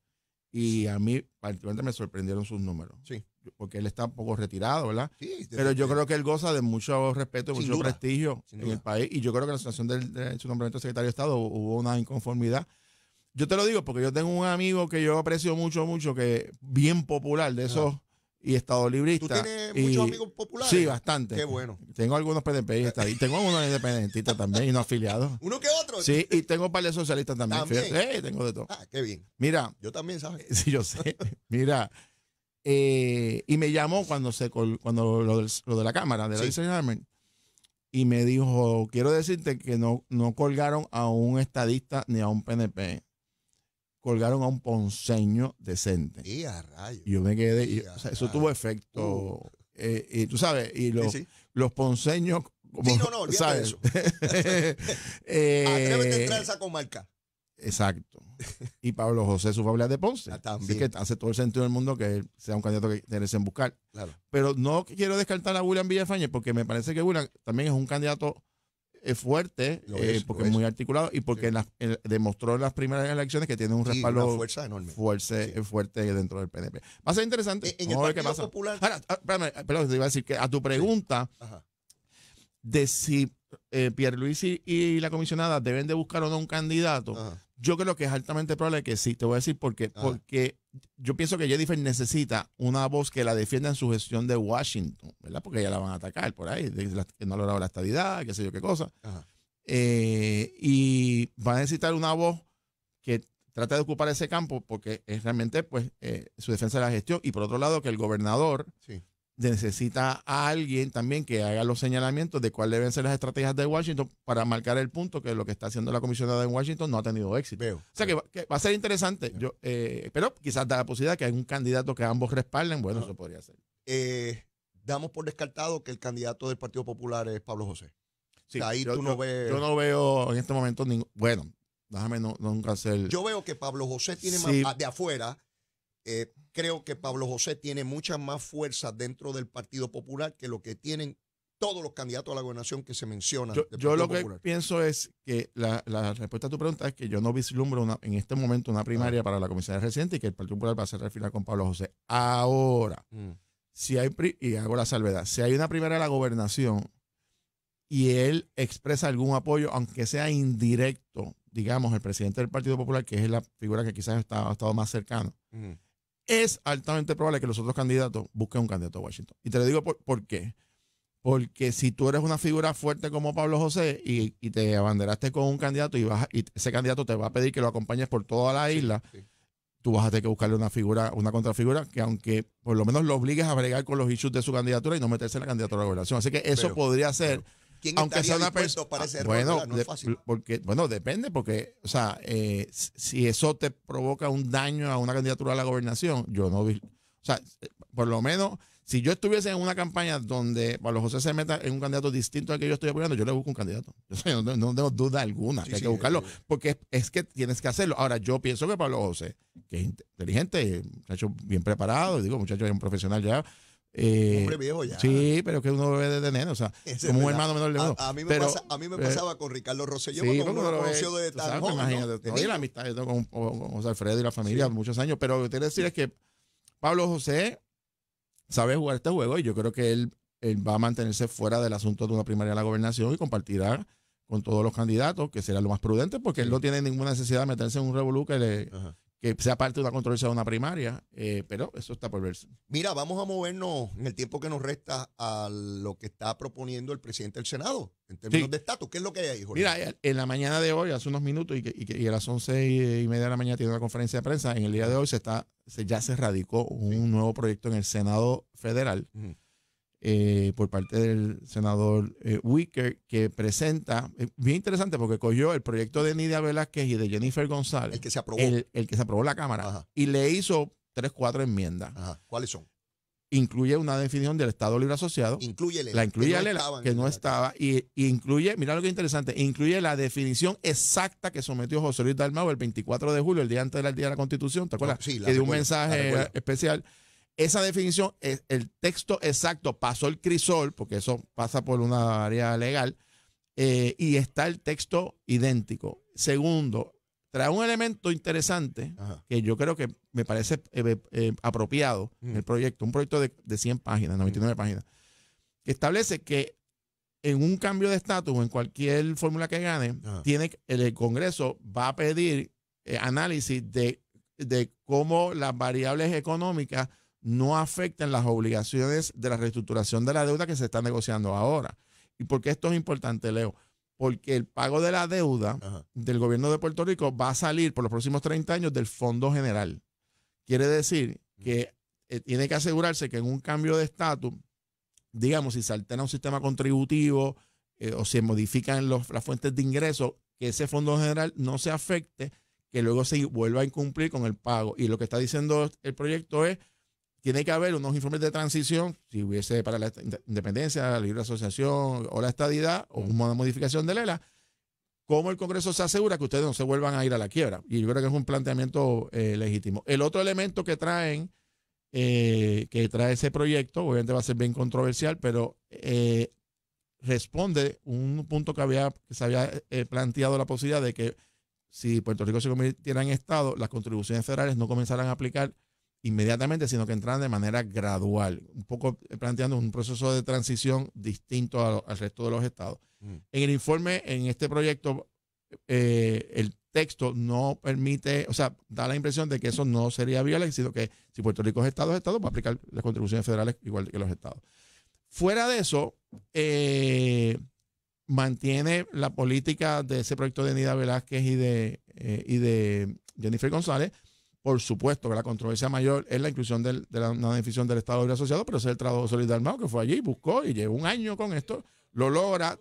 y a mí particularmente me sorprendieron sus números. Sí. Porque él está un poco retirado, ¿verdad? Sí, Pero yo creo que él goza de mucho respeto, y mucho prestigio en el país, y yo creo que en la situación de su nombramiento de secretario de Estado hubo una inconformidad yo te lo digo porque yo tengo un amigo que yo aprecio mucho, mucho, que bien popular de esos y estado librista. ¿Tú tienes muchos amigos populares? Sí, bastante. Qué bueno. Tengo algunos PNP y tengo algunos independentistas también y no afiliados. <laughs> ¿Uno que otro? Sí, y tengo un par socialistas también. Sí, eh, tengo de todo. Ah, qué bien. Mira. Yo también, ¿sabes? <laughs> Sí, yo sé. <laughs> Mira. Eh, y me llamó cuando se cuando lo, de la cámara de la y me dijo quiero decirte que no, no colgaron a un estadista ni a un PNP colgaron a un ponceño decente. Y a rayos. yo me quedé, eso tuvo efecto. Eh, y tú sabes, y los, ponceños. Como, sí, eso. Atrévete <laughs> eh, ah, a esa Exacto. <laughs> Y Pablo José, su familia de Ponce. Ah, Así que hace todo el sentido del mundo que sea un candidato que en buscar. Pero no quiero descartar a William Villafañez porque me parece que William también es un candidato es fuerte, eh, porque es muy articulado y porque demostró en las primeras elecciones que tiene un respaldo fuerza enorme. Eh, fuerte dentro del PNP. Va a ser interesante. Vamos a ver qué pasa. Popular... Ah, eh, perdón, te iba a decir que a tu pregunta de si Pierre Luis y la comisionada deben de buscar o no un candidato. Yo creo que es altamente probable que sí, te voy a decir porque, porque yo pienso que Jennifer necesita una voz que la defienda en su gestión de Washington, ¿verdad? Porque ella la van a atacar por ahí, que no ha logrado la estabilidad, qué sé yo qué cosa. Eh, y va a necesitar una voz que trate de ocupar ese campo porque es realmente pues eh, su defensa de la gestión. Y por otro lado, que el gobernador sí necesita a alguien también que haga los señalamientos de cuáles deben ser las estrategias de Washington para marcar el punto que lo que está haciendo la comisionada en Washington no ha tenido éxito. o sea Que, va a ser interesante, Yo, eh, pero quizás da la posibilidad que hay un candidato que ambos respalden, bueno, eso podría ser. Eh, damos por descartado que el candidato del Partido Popular es Pablo José. Sí, yo, no veo en este momento ningún... Bueno, déjame no, nunca hacer... Yo veo que Pablo José tiene más ah, de afuera eh, creo que Pablo José tiene mucha más fuerza dentro del Partido Popular que lo que tienen todos los candidatos a la gobernación que se mencionan. Yo, lo que pienso es que la, respuesta a tu pregunta es que yo no vislumbro en este momento una primaria para la comisaría reciente y que el Partido Popular va a ser refilado con Pablo José. Ahora, mm. si hay, y hago la salvedad, si hay una primaria de la gobernación y él expresa algún apoyo, aunque sea indirecto, digamos, el presidente del Partido Popular, que es la figura que quizás ha estado, más cercano. Mm es altamente probable que los otros candidatos busquen un candidato a Washington. Y te lo digo por, qué. Porque si tú eres una figura fuerte como Pablo José y, te abanderaste con un candidato y, vas, y ese candidato te va a pedir que lo acompañes por toda la isla, tú vas a tener que buscarle una figura, una contrafigura que aunque por lo menos lo obligues a bregar con los issues de su candidatura y no meterse en la candidatura de la gobernación. Así que eso podría ser aunque sea una persona para ah, bueno, Porque, bueno, depende, porque, o sea, eh, si eso te provoca un daño a una candidatura a la gobernación, yo no O sea, eh, por lo menos, si yo estuviese en una campaña donde Pablo José se meta en un candidato distinto al que yo estoy apoyando, yo le busco un candidato. <laughs> no, no tengo duda alguna que hay que buscarlo, eh, porque es, que tienes que hacerlo. Ahora, yo pienso que Pablo José, que es inteligente, muchacho bien preparado, digo, muchacho es un profesional ya, eh, Hombre viejo ya. Sí, pero que uno debe de desde o sea, como un hermano menor de uno. A, mí me a mí me pasaba con Ricardo Rosselló uno lo conoció de tan Imagínate, la amistad con, José Alfredo y la familia muchos años, pero lo que quiero decir es que Pablo José sabe jugar este juego y yo creo que él, él va a mantenerse fuera del asunto de una primaria de la gobernación y compartirá con todos los candidatos, que será lo más prudente, porque él no tiene ninguna necesidad de meterse en un revolú que le, que sea parte de una controversia de una primaria, eh, pero eso está por verse. Mira, vamos a movernos en el tiempo que nos resta a lo que está proponiendo el presidente del Senado en términos de estatus. ¿Qué es lo que hay ahí, Jorge? Mira, en la mañana de hoy, hace unos minutos, y, a las once eh, y media de la mañana tiene una conferencia de prensa, en el día de hoy se está se, ya se radicó un nuevo proyecto en el Senado Federal. Eh, por parte del senador eh, Wicker, que presenta, eh, bien interesante porque cogió el proyecto de Nidia Velázquez y de Jennifer González. El que se aprobó. El, que se aprobó la Cámara. Y le hizo tres, cuatro enmiendas. ¿Cuáles son? Incluye una definición del Estado Libre Asociado. Incluye la incluye que, que no estaba. Y, incluye, mira lo que interesante, incluye la definición exacta que sometió José Luis Dalmau el 24 de julio, el día antes del Día de la Constitución, ¿te ah, acuerdas? sí, que dio un mensaje especial esa definición, e, el texto exacto pasó el crisol, porque eso pasa por una área legal, eh, y está el texto idéntico. Segundo, trae un elemento interesante que yo creo que me parece eh, eh, apropiado en el mm. proyecto, un proyecto de, 100 páginas, 99 mm. páginas, que establece que en un cambio de estatus o en cualquier fórmula que gane, tiene, el, el, Congreso va a pedir análisis de, de cómo las variables económicas no afecten las obligaciones de la reestructuración de la deuda que se está negociando ahora. ¿Y por qué esto es importante, Leo? Porque el pago de la deuda del gobierno de Puerto Rico va a salir por los próximos 30 años del Fondo General. Quiere decir que eh, tiene que asegurarse que en un cambio de estatus, digamos, si se altera un sistema contributivo eh, o se modifican los, las fuentes de ingresos, que ese Fondo General no se afecte, que luego se vuelva a incumplir con el pago. Y lo que está diciendo el proyecto es tiene que haber unos informes de transición, si hubiese para la independencia, la libre asociación o la estadidad o una modificación de ELA, cómo el Congreso se asegura que ustedes no se vuelvan a ir a la quiebra. Y yo creo que es un planteamiento eh, legítimo. El otro elemento que traen, eh, que trae ese proyecto, obviamente va a ser bien controversial, pero eh, responde un punto que, había, que se había planteado la posibilidad de que si Puerto Rico se convirtiera en Estado, las contribuciones federales no comenzaran a aplicar inmediatamente, sino que entran de manera gradual, un poco planteando un proceso de transición distinto al resto de los estados. Mm. En el informe, en este proyecto, eh, el texto no permite, o sea, da la impresión de que eso no sería viable, sino que si Puerto Rico es estado, es estado, va a aplicar las contribuciones federales igual que los estados. Fuera de eso, eh, mantiene la política de ese proyecto de Nida Velázquez y de eh, Jennifer González, por supuesto que la controversia mayor es la inclusión de la una definición del Estado Libre Asociado, pero ese es el trabajo solidario armado que fue allí, buscó y llevó un año con esto, lo logra.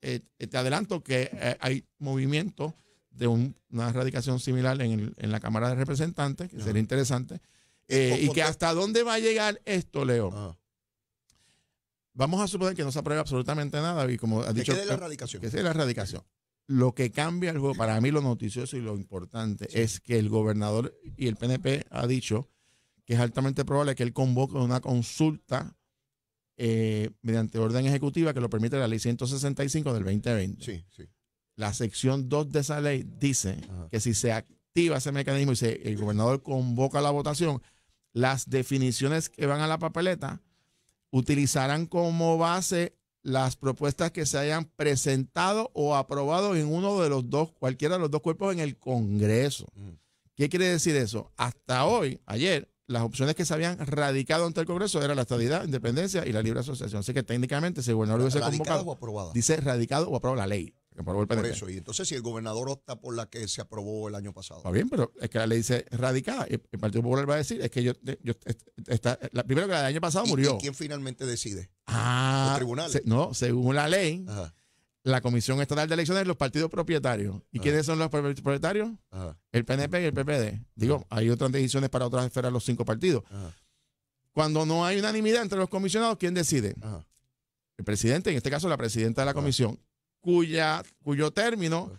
Eh, eh, te adelanto que eh, hay movimiento de una erradicación similar en, la Cámara de Representantes, que sería interesante. y que hasta dónde va a llegar esto, Leo. Vamos a suponer que no se apruebe absolutamente nada y como ha dicho... Que quede la erradicación. Que sea la erradicación lo que cambia el juego, para mí lo noticioso y lo importante es que el gobernador y el PNP ha dicho que es altamente probable que él convoque una consulta eh, mediante orden ejecutiva que lo permite la ley 165 del 2020. Sí, sí. La sección 2 de esa ley dice que si se activa ese mecanismo y se, el gobernador convoca la votación, las definiciones que van a la papeleta utilizarán como base las propuestas que se hayan presentado o aprobado en uno de los dos, cualquiera de los dos cuerpos en el Congreso. Mm. ¿Qué quiere decir eso? Hasta hoy, ayer, las opciones que se habían radicado ante el Congreso eran la estadidad, independencia y la libre asociación. Así que técnicamente, si el gobernador hubiese convocado, o dice radicado o aprobado la ley. Por eso, y entonces si el gobernador opta por la que se aprobó el año pasado. Está bien, pero es que la ley dice radicada. El Partido Popular va a decir, es que yo, está, la, primero que la del año pasado murió. ¿Y quién finalmente decide? Ah, los tribunales. no, según la ley, la Comisión Estatal de Elecciones, los partidos propietarios. ¿Y quiénes son los propietarios? El PNP y el PPD. Digo, hay otras decisiones para otras esferas, los cinco partidos. Cuando no hay unanimidad entre los comisionados, ¿quién decide? El presidente, en este caso la presidenta de la comisión cuya, cuyo término,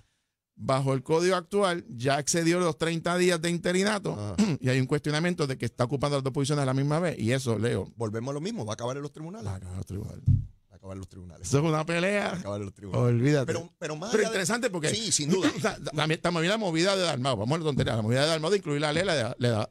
bajo el código actual, ya excedió los 30 días de interinato <clears throat> y hay un cuestionamiento de que está ocupando las dos posiciones a la misma vez. Y eso, Leo. Volvemos a lo mismo, va a acabar en los tribunales. Va a acabar en los tribunales. Va a acabar en los tribunales. Eso es una pelea. Va a acabar en los tribunales. Olvídate. Pero, pero más interesante porque. Sí, sin <clears throat> duda. también la movida de Dalmau. Vamos a la tontería. La movida de Dalmau de incluir la ley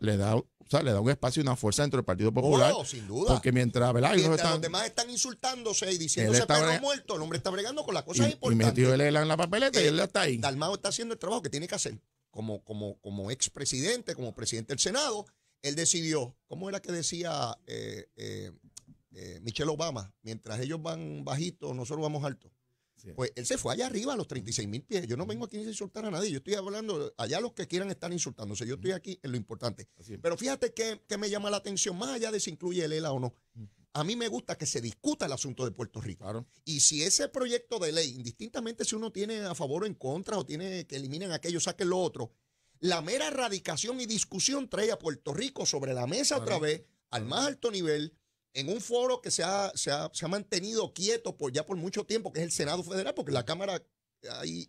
le da o sea, le da un espacio y una fuerza dentro del Partido Popular. sin duda. Porque mientras, los demás están insultándose y diciéndose perro muerto, el hombre está bregando con las cosas y, importantes. Y metió él en la papeleta y eh, él está ahí. Dalmao está haciendo el trabajo que tiene que hacer. Como, como, como expresidente, como presidente del Senado, él decidió, ¿cómo era que decía eh, eh, Michelle Obama? Mientras ellos van bajitos, nosotros vamos alto pues él se fue allá arriba a los 36 mil pies. Yo no vengo aquí a insultar a nadie. Yo estoy hablando allá los que quieran estar insultándose. Yo estoy aquí en lo importante. Pero fíjate que, me llama la atención, más allá de si incluye el ELA o no. A mí me gusta que se discuta el asunto de Puerto Rico. Y si ese proyecto de ley, indistintamente si uno tiene a favor o en contra, o tiene que eliminen aquello, saquen lo otro, la mera erradicación y discusión trae a Puerto Rico sobre la mesa otra vez, al más alto nivel, en un foro que se ha, se ha, mantenido quieto por, ya por mucho tiempo, que es el Senado Federal, porque la Cámara hay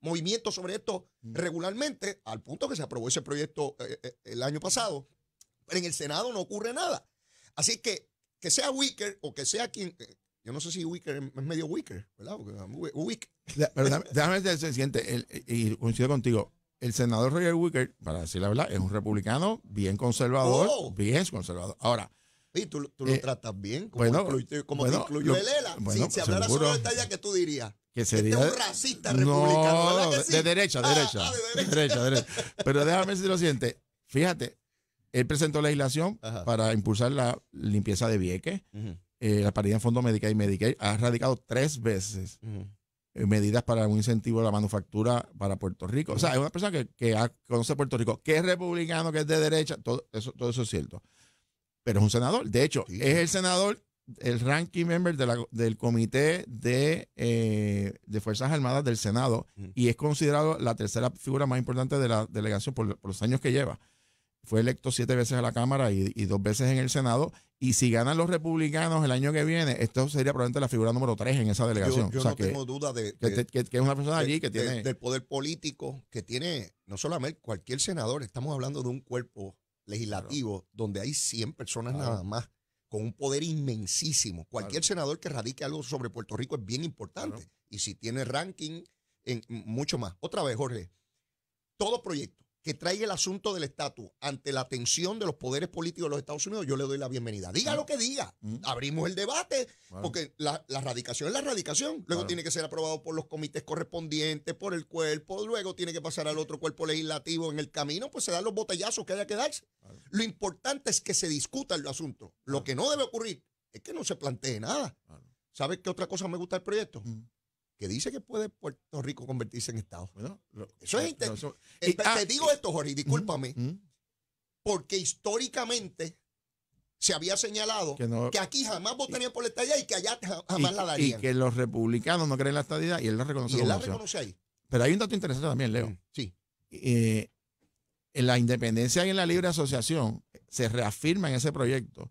movimiento sobre esto mm. regularmente, al punto que se aprobó ese proyecto eh, eh, eh, el año pasado, pero en el Senado no ocurre nada. Así que que sea Wicker o que sea quien... yo no sé si Wicker es medio Wicker, ¿verdad? Wicker. déjame, decirte el siguiente, y coincido contigo, el senador Roger Wicker, para decir la verdad, es un republicano bien conservador, oh. bien conservador. Ahora, y tú, lo eh, tratas bien, como, como te incluyó Lela. si, si hablara solo de que tú dirías? Que sería este es un racista republicano, de, derecha, ah, derecha, ah, de <laughs> derecha, Pero déjame decir lo siguiente. Fíjate, él presentó legislación para impulsar la limpieza de Vieques, eh, la paridad en fondo Medicaid y Medicaid. Ha radicado tres veces medidas para un incentivo a la manufactura para Puerto Rico. O sea, es una persona que, que conoce Puerto Rico, que es republicano, que es de derecha, todo eso, todo eso es cierto pero es un senador. De hecho, es el senador, el ranking member del Comité eh, de, Fuerzas Armadas del Senado y es considerado la tercera figura más importante de la delegación por, los años que lleva fue electo siete veces a la Cámara y, dos veces en el Senado. Y si ganan los republicanos el año que viene, esto sería probablemente la figura número tres en esa delegación. Yo, no tengo duda de este, que, es una persona allí que tiene. del poder político que tiene, no solamente cualquier senador, estamos hablando de un cuerpo legislativo donde hay 100 personas nada más con un poder inmensísimo. Cualquier senador que radique algo sobre Puerto Rico es bien importante. Y si tiene ranking, en, mucho más. Otra vez, Jorge, todo proyecto que traiga el asunto del estatus ante la atención de los poderes políticos de los Estados Unidos, yo le doy la bienvenida. Diga mm. lo que diga. Mm. Abrimos el debate, porque la, erradicación radicación es la radicación. Luego tiene que ser aprobado por los comités correspondientes, por el cuerpo, luego tiene que pasar al otro cuerpo legislativo en el camino, pues se dan los botellazos que haya que darse. Lo importante es que se discuta el asunto. Lo que no debe ocurrir es que no se plantee nada. ¿Sabes qué otra cosa me gusta del proyecto? Mm que dice que puede Puerto Rico convertirse en Estado. Bueno, eso es eh, eh, Te ah, digo esto, Jorge, discúlpame, porque históricamente se había señalado que, aquí jamás votarían por la estadía y que allá jamás la darían. Y que los republicanos no creen la estadidad y él la reconoce. Y él la reconoce ahí. Pero hay un dato interesante también, Leo. Mm, sí. Eh, en la independencia y en la libre asociación se reafirma en ese proyecto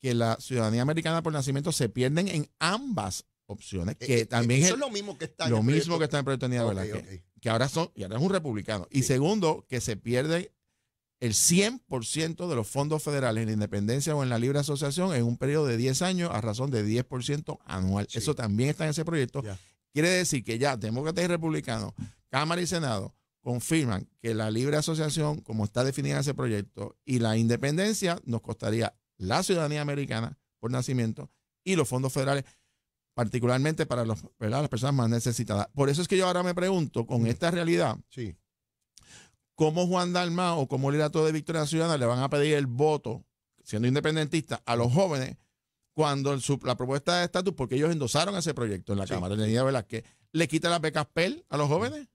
que la ciudadanía americana por nacimiento se pierden en ambas opciones eh, que eh, también eso es lo mismo que está lo en mismo que está en proyecto de okay, Velázquez, que ahora son y ahora es un republicano y segundo que se pierde el 100% de los fondos federales en la independencia o en la libre asociación en un periodo de 10 años a razón de 10% anual. Eso también está en ese proyecto. Quiere decir que ya demócratas y republicanos, Cámara y Senado, confirman que la libre asociación, como está definida en ese proyecto, y la independencia nos costaría la ciudadanía americana por nacimiento y los fondos federales particularmente para las personas más necesitadas. Por eso es que yo ahora me pregunto, con esta realidad, sí. ¿cómo Juan Dalmao o cómo el Irato de Victoria Ciudadana le van a pedir el voto, siendo independentista, a los jóvenes cuando la propuesta de estatus, porque ellos endosaron ese proyecto en la Cámara, de le quita la becas PEL a los jóvenes?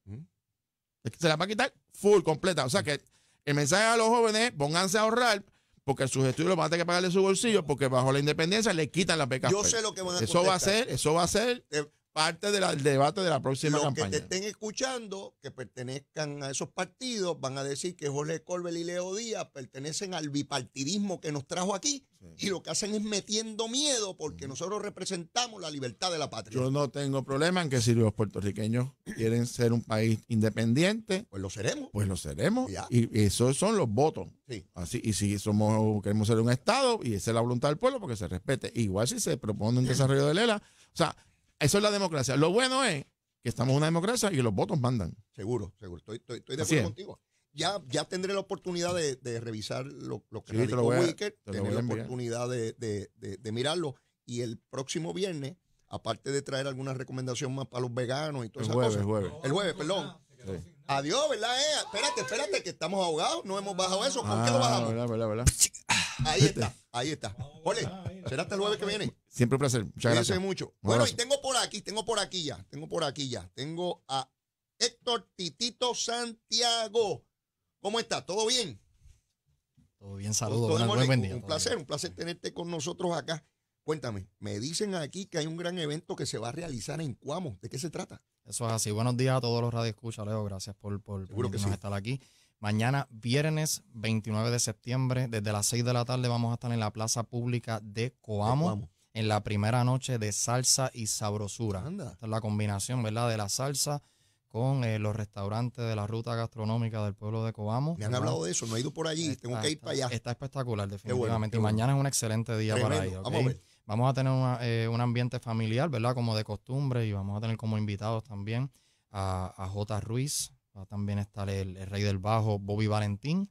Se la va a quitar full, completa. O sea que el mensaje a los jóvenes, pónganse a ahorrar porque sus estudios los van a tener que pagarle de su bolsillo, porque bajo la independencia le quitan las becas. Yo sé lo que van a Eso va a ser, eso va a ser. Eh, parte del debate de la próxima campaña. Los que te estén escuchando, que pertenezcan a esos partidos, van a decir que Jorge Colbel y Leo Díaz pertenecen al bipartidismo que nos trajo aquí y lo que hacen es metiendo miedo porque nosotros representamos la libertad de la patria. Yo no tengo problema en que si los puertorriqueños quieren ser un país independiente, pues lo seremos. Pues lo seremos. Y esos son los votos. Así, y si somos, queremos ser un Estado, y esa es la voluntad del pueblo, porque se respete. Igual si se propone un desarrollo de Lela. O sea, eso es la democracia. Lo bueno es que estamos en una democracia y los votos mandan. Seguro, seguro. Estoy, de acuerdo contigo. Ya, ya tendré la oportunidad de, revisar lo, que sí, tendré la oportunidad de, mirarlo. Y el próximo viernes, aparte de traer alguna recomendación más para los veganos y todas el esas El jueves, el jueves, perdón. Adiós, ¿verdad? Eh? Espérate, espérate, que estamos ahogados, no hemos bajado eso. ¿Cómo que lo ah, bajamos? Ah, ahí está, <laughs> ahí está. Ole, será hasta el jueves que viene. Siempre un placer. Muchas gracias. mucho. Bueno, y tengo por aquí, tengo por aquí ya, tengo por aquí ya. Tengo a Héctor Titito Santiago. ¿Cómo está? ¿Todo bien? Todo bien, saludos. un placer, un placer tenerte con nosotros acá. Cuéntame, me dicen aquí que hay un gran evento que se va a realizar en Cuamo. ¿De qué se trata? Eso es así. Buenos días a todos los Escucha, Leo. Gracias por, por estar aquí. Mañana, viernes 29 de septiembre, desde las 6 de la tarde, vamos a estar en la plaza pública de Coamo. En la primera noche de salsa y sabrosura. Esta es la combinación, ¿verdad? De la salsa con eh, los restaurantes de la ruta gastronómica del pueblo de Coamo. Me han hablado de eso, no he ido por allí, tengo que ir para allá. Está espectacular, definitivamente. Y Mañana es un excelente día para ir. Vamos Vamos a tener eh, un ambiente familiar, ¿verdad? Como de costumbre, y vamos a tener como invitados también a, J. Ruiz, va a también estar el, rey del bajo, Bobby Valentín,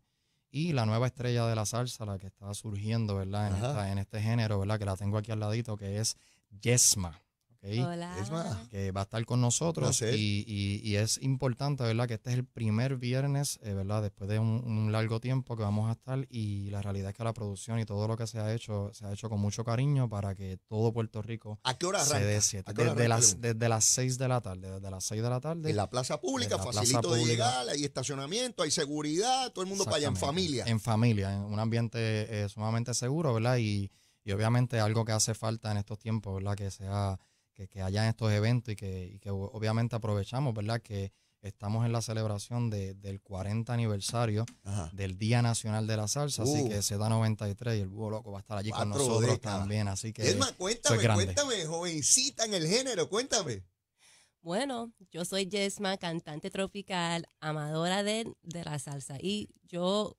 y la nueva estrella de la salsa, la que está surgiendo, ¿verdad? En, en este género, ¿verdad? Que la tengo aquí al ladito, que es Yesma. Hola. Es que va a estar con nosotros y, es importante, ¿verdad? Que este es el primer viernes, eh, ¿verdad? Después de un, largo tiempo que vamos a estar y la realidad es que la producción y todo lo que se ha hecho se ha hecho con mucho cariño para que todo Puerto Rico se dé Desde, las, desde 6 de la tarde, desde las 6 de la tarde. En la plaza pública, facilito de llegar, hay estacionamiento, hay seguridad, todo el mundo para allá en familia. En familia, en un ambiente eh, sumamente seguro, ¿verdad? Y, y obviamente algo que hace falta en estos tiempos, ¿verdad? Que sea que, que hayan estos eventos y que, obviamente aprovechamos, ¿verdad? Que estamos en la celebración del 40 aniversario del Día Nacional de la Salsa, así uh. que se da 93 y el Búho Loco va a estar allí con nosotros también, así que... Es cuéntame, cuéntame, jovencita en el género, cuéntame. Bueno, yo soy Jesma, cantante tropical, amadora de, de la salsa y yo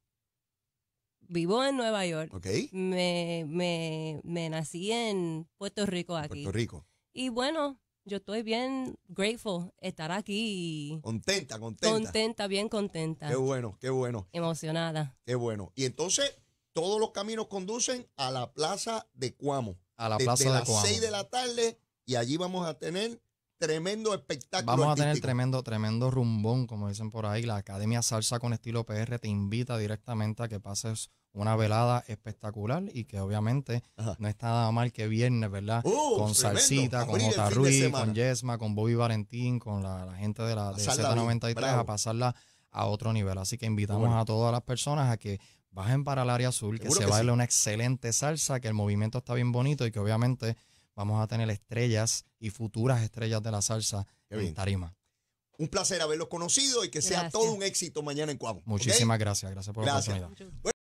vivo en Nueva York. Ok. Me, me, me nací en Puerto Rico aquí. Puerto Rico. Y bueno, yo estoy bien grateful estar aquí. Contenta, contenta. Contenta, bien contenta. Qué bueno, qué bueno. Emocionada. Qué bueno. Y entonces, todos los caminos conducen a la plaza de Cuamo. A la plaza de Cuamo. las seis de la tarde y allí vamos a tener tremendo espectáculo. Vamos a tener tremendo, tremendo rumbón, como dicen por ahí. La Academia Salsa con Estilo PR te invita directamente a que pases una velada espectacular y que obviamente no está nada mal que viernes, ¿verdad? Uh, con Salsita, con J. Ruiz, con Yesma, con Bobby Valentín, con la, gente de la Z93 a pasarla a otro nivel. Así que invitamos a todas las personas a que bajen para el área azul, que se baile una excelente salsa, que el movimiento está bien bonito y que obviamente vamos a tener estrellas y futuras estrellas de la salsa en Tarima. Un placer haberlos conocido y que sea todo un éxito mañana en Cuamo. Muchísimas gracias, gracias por la oportunidad.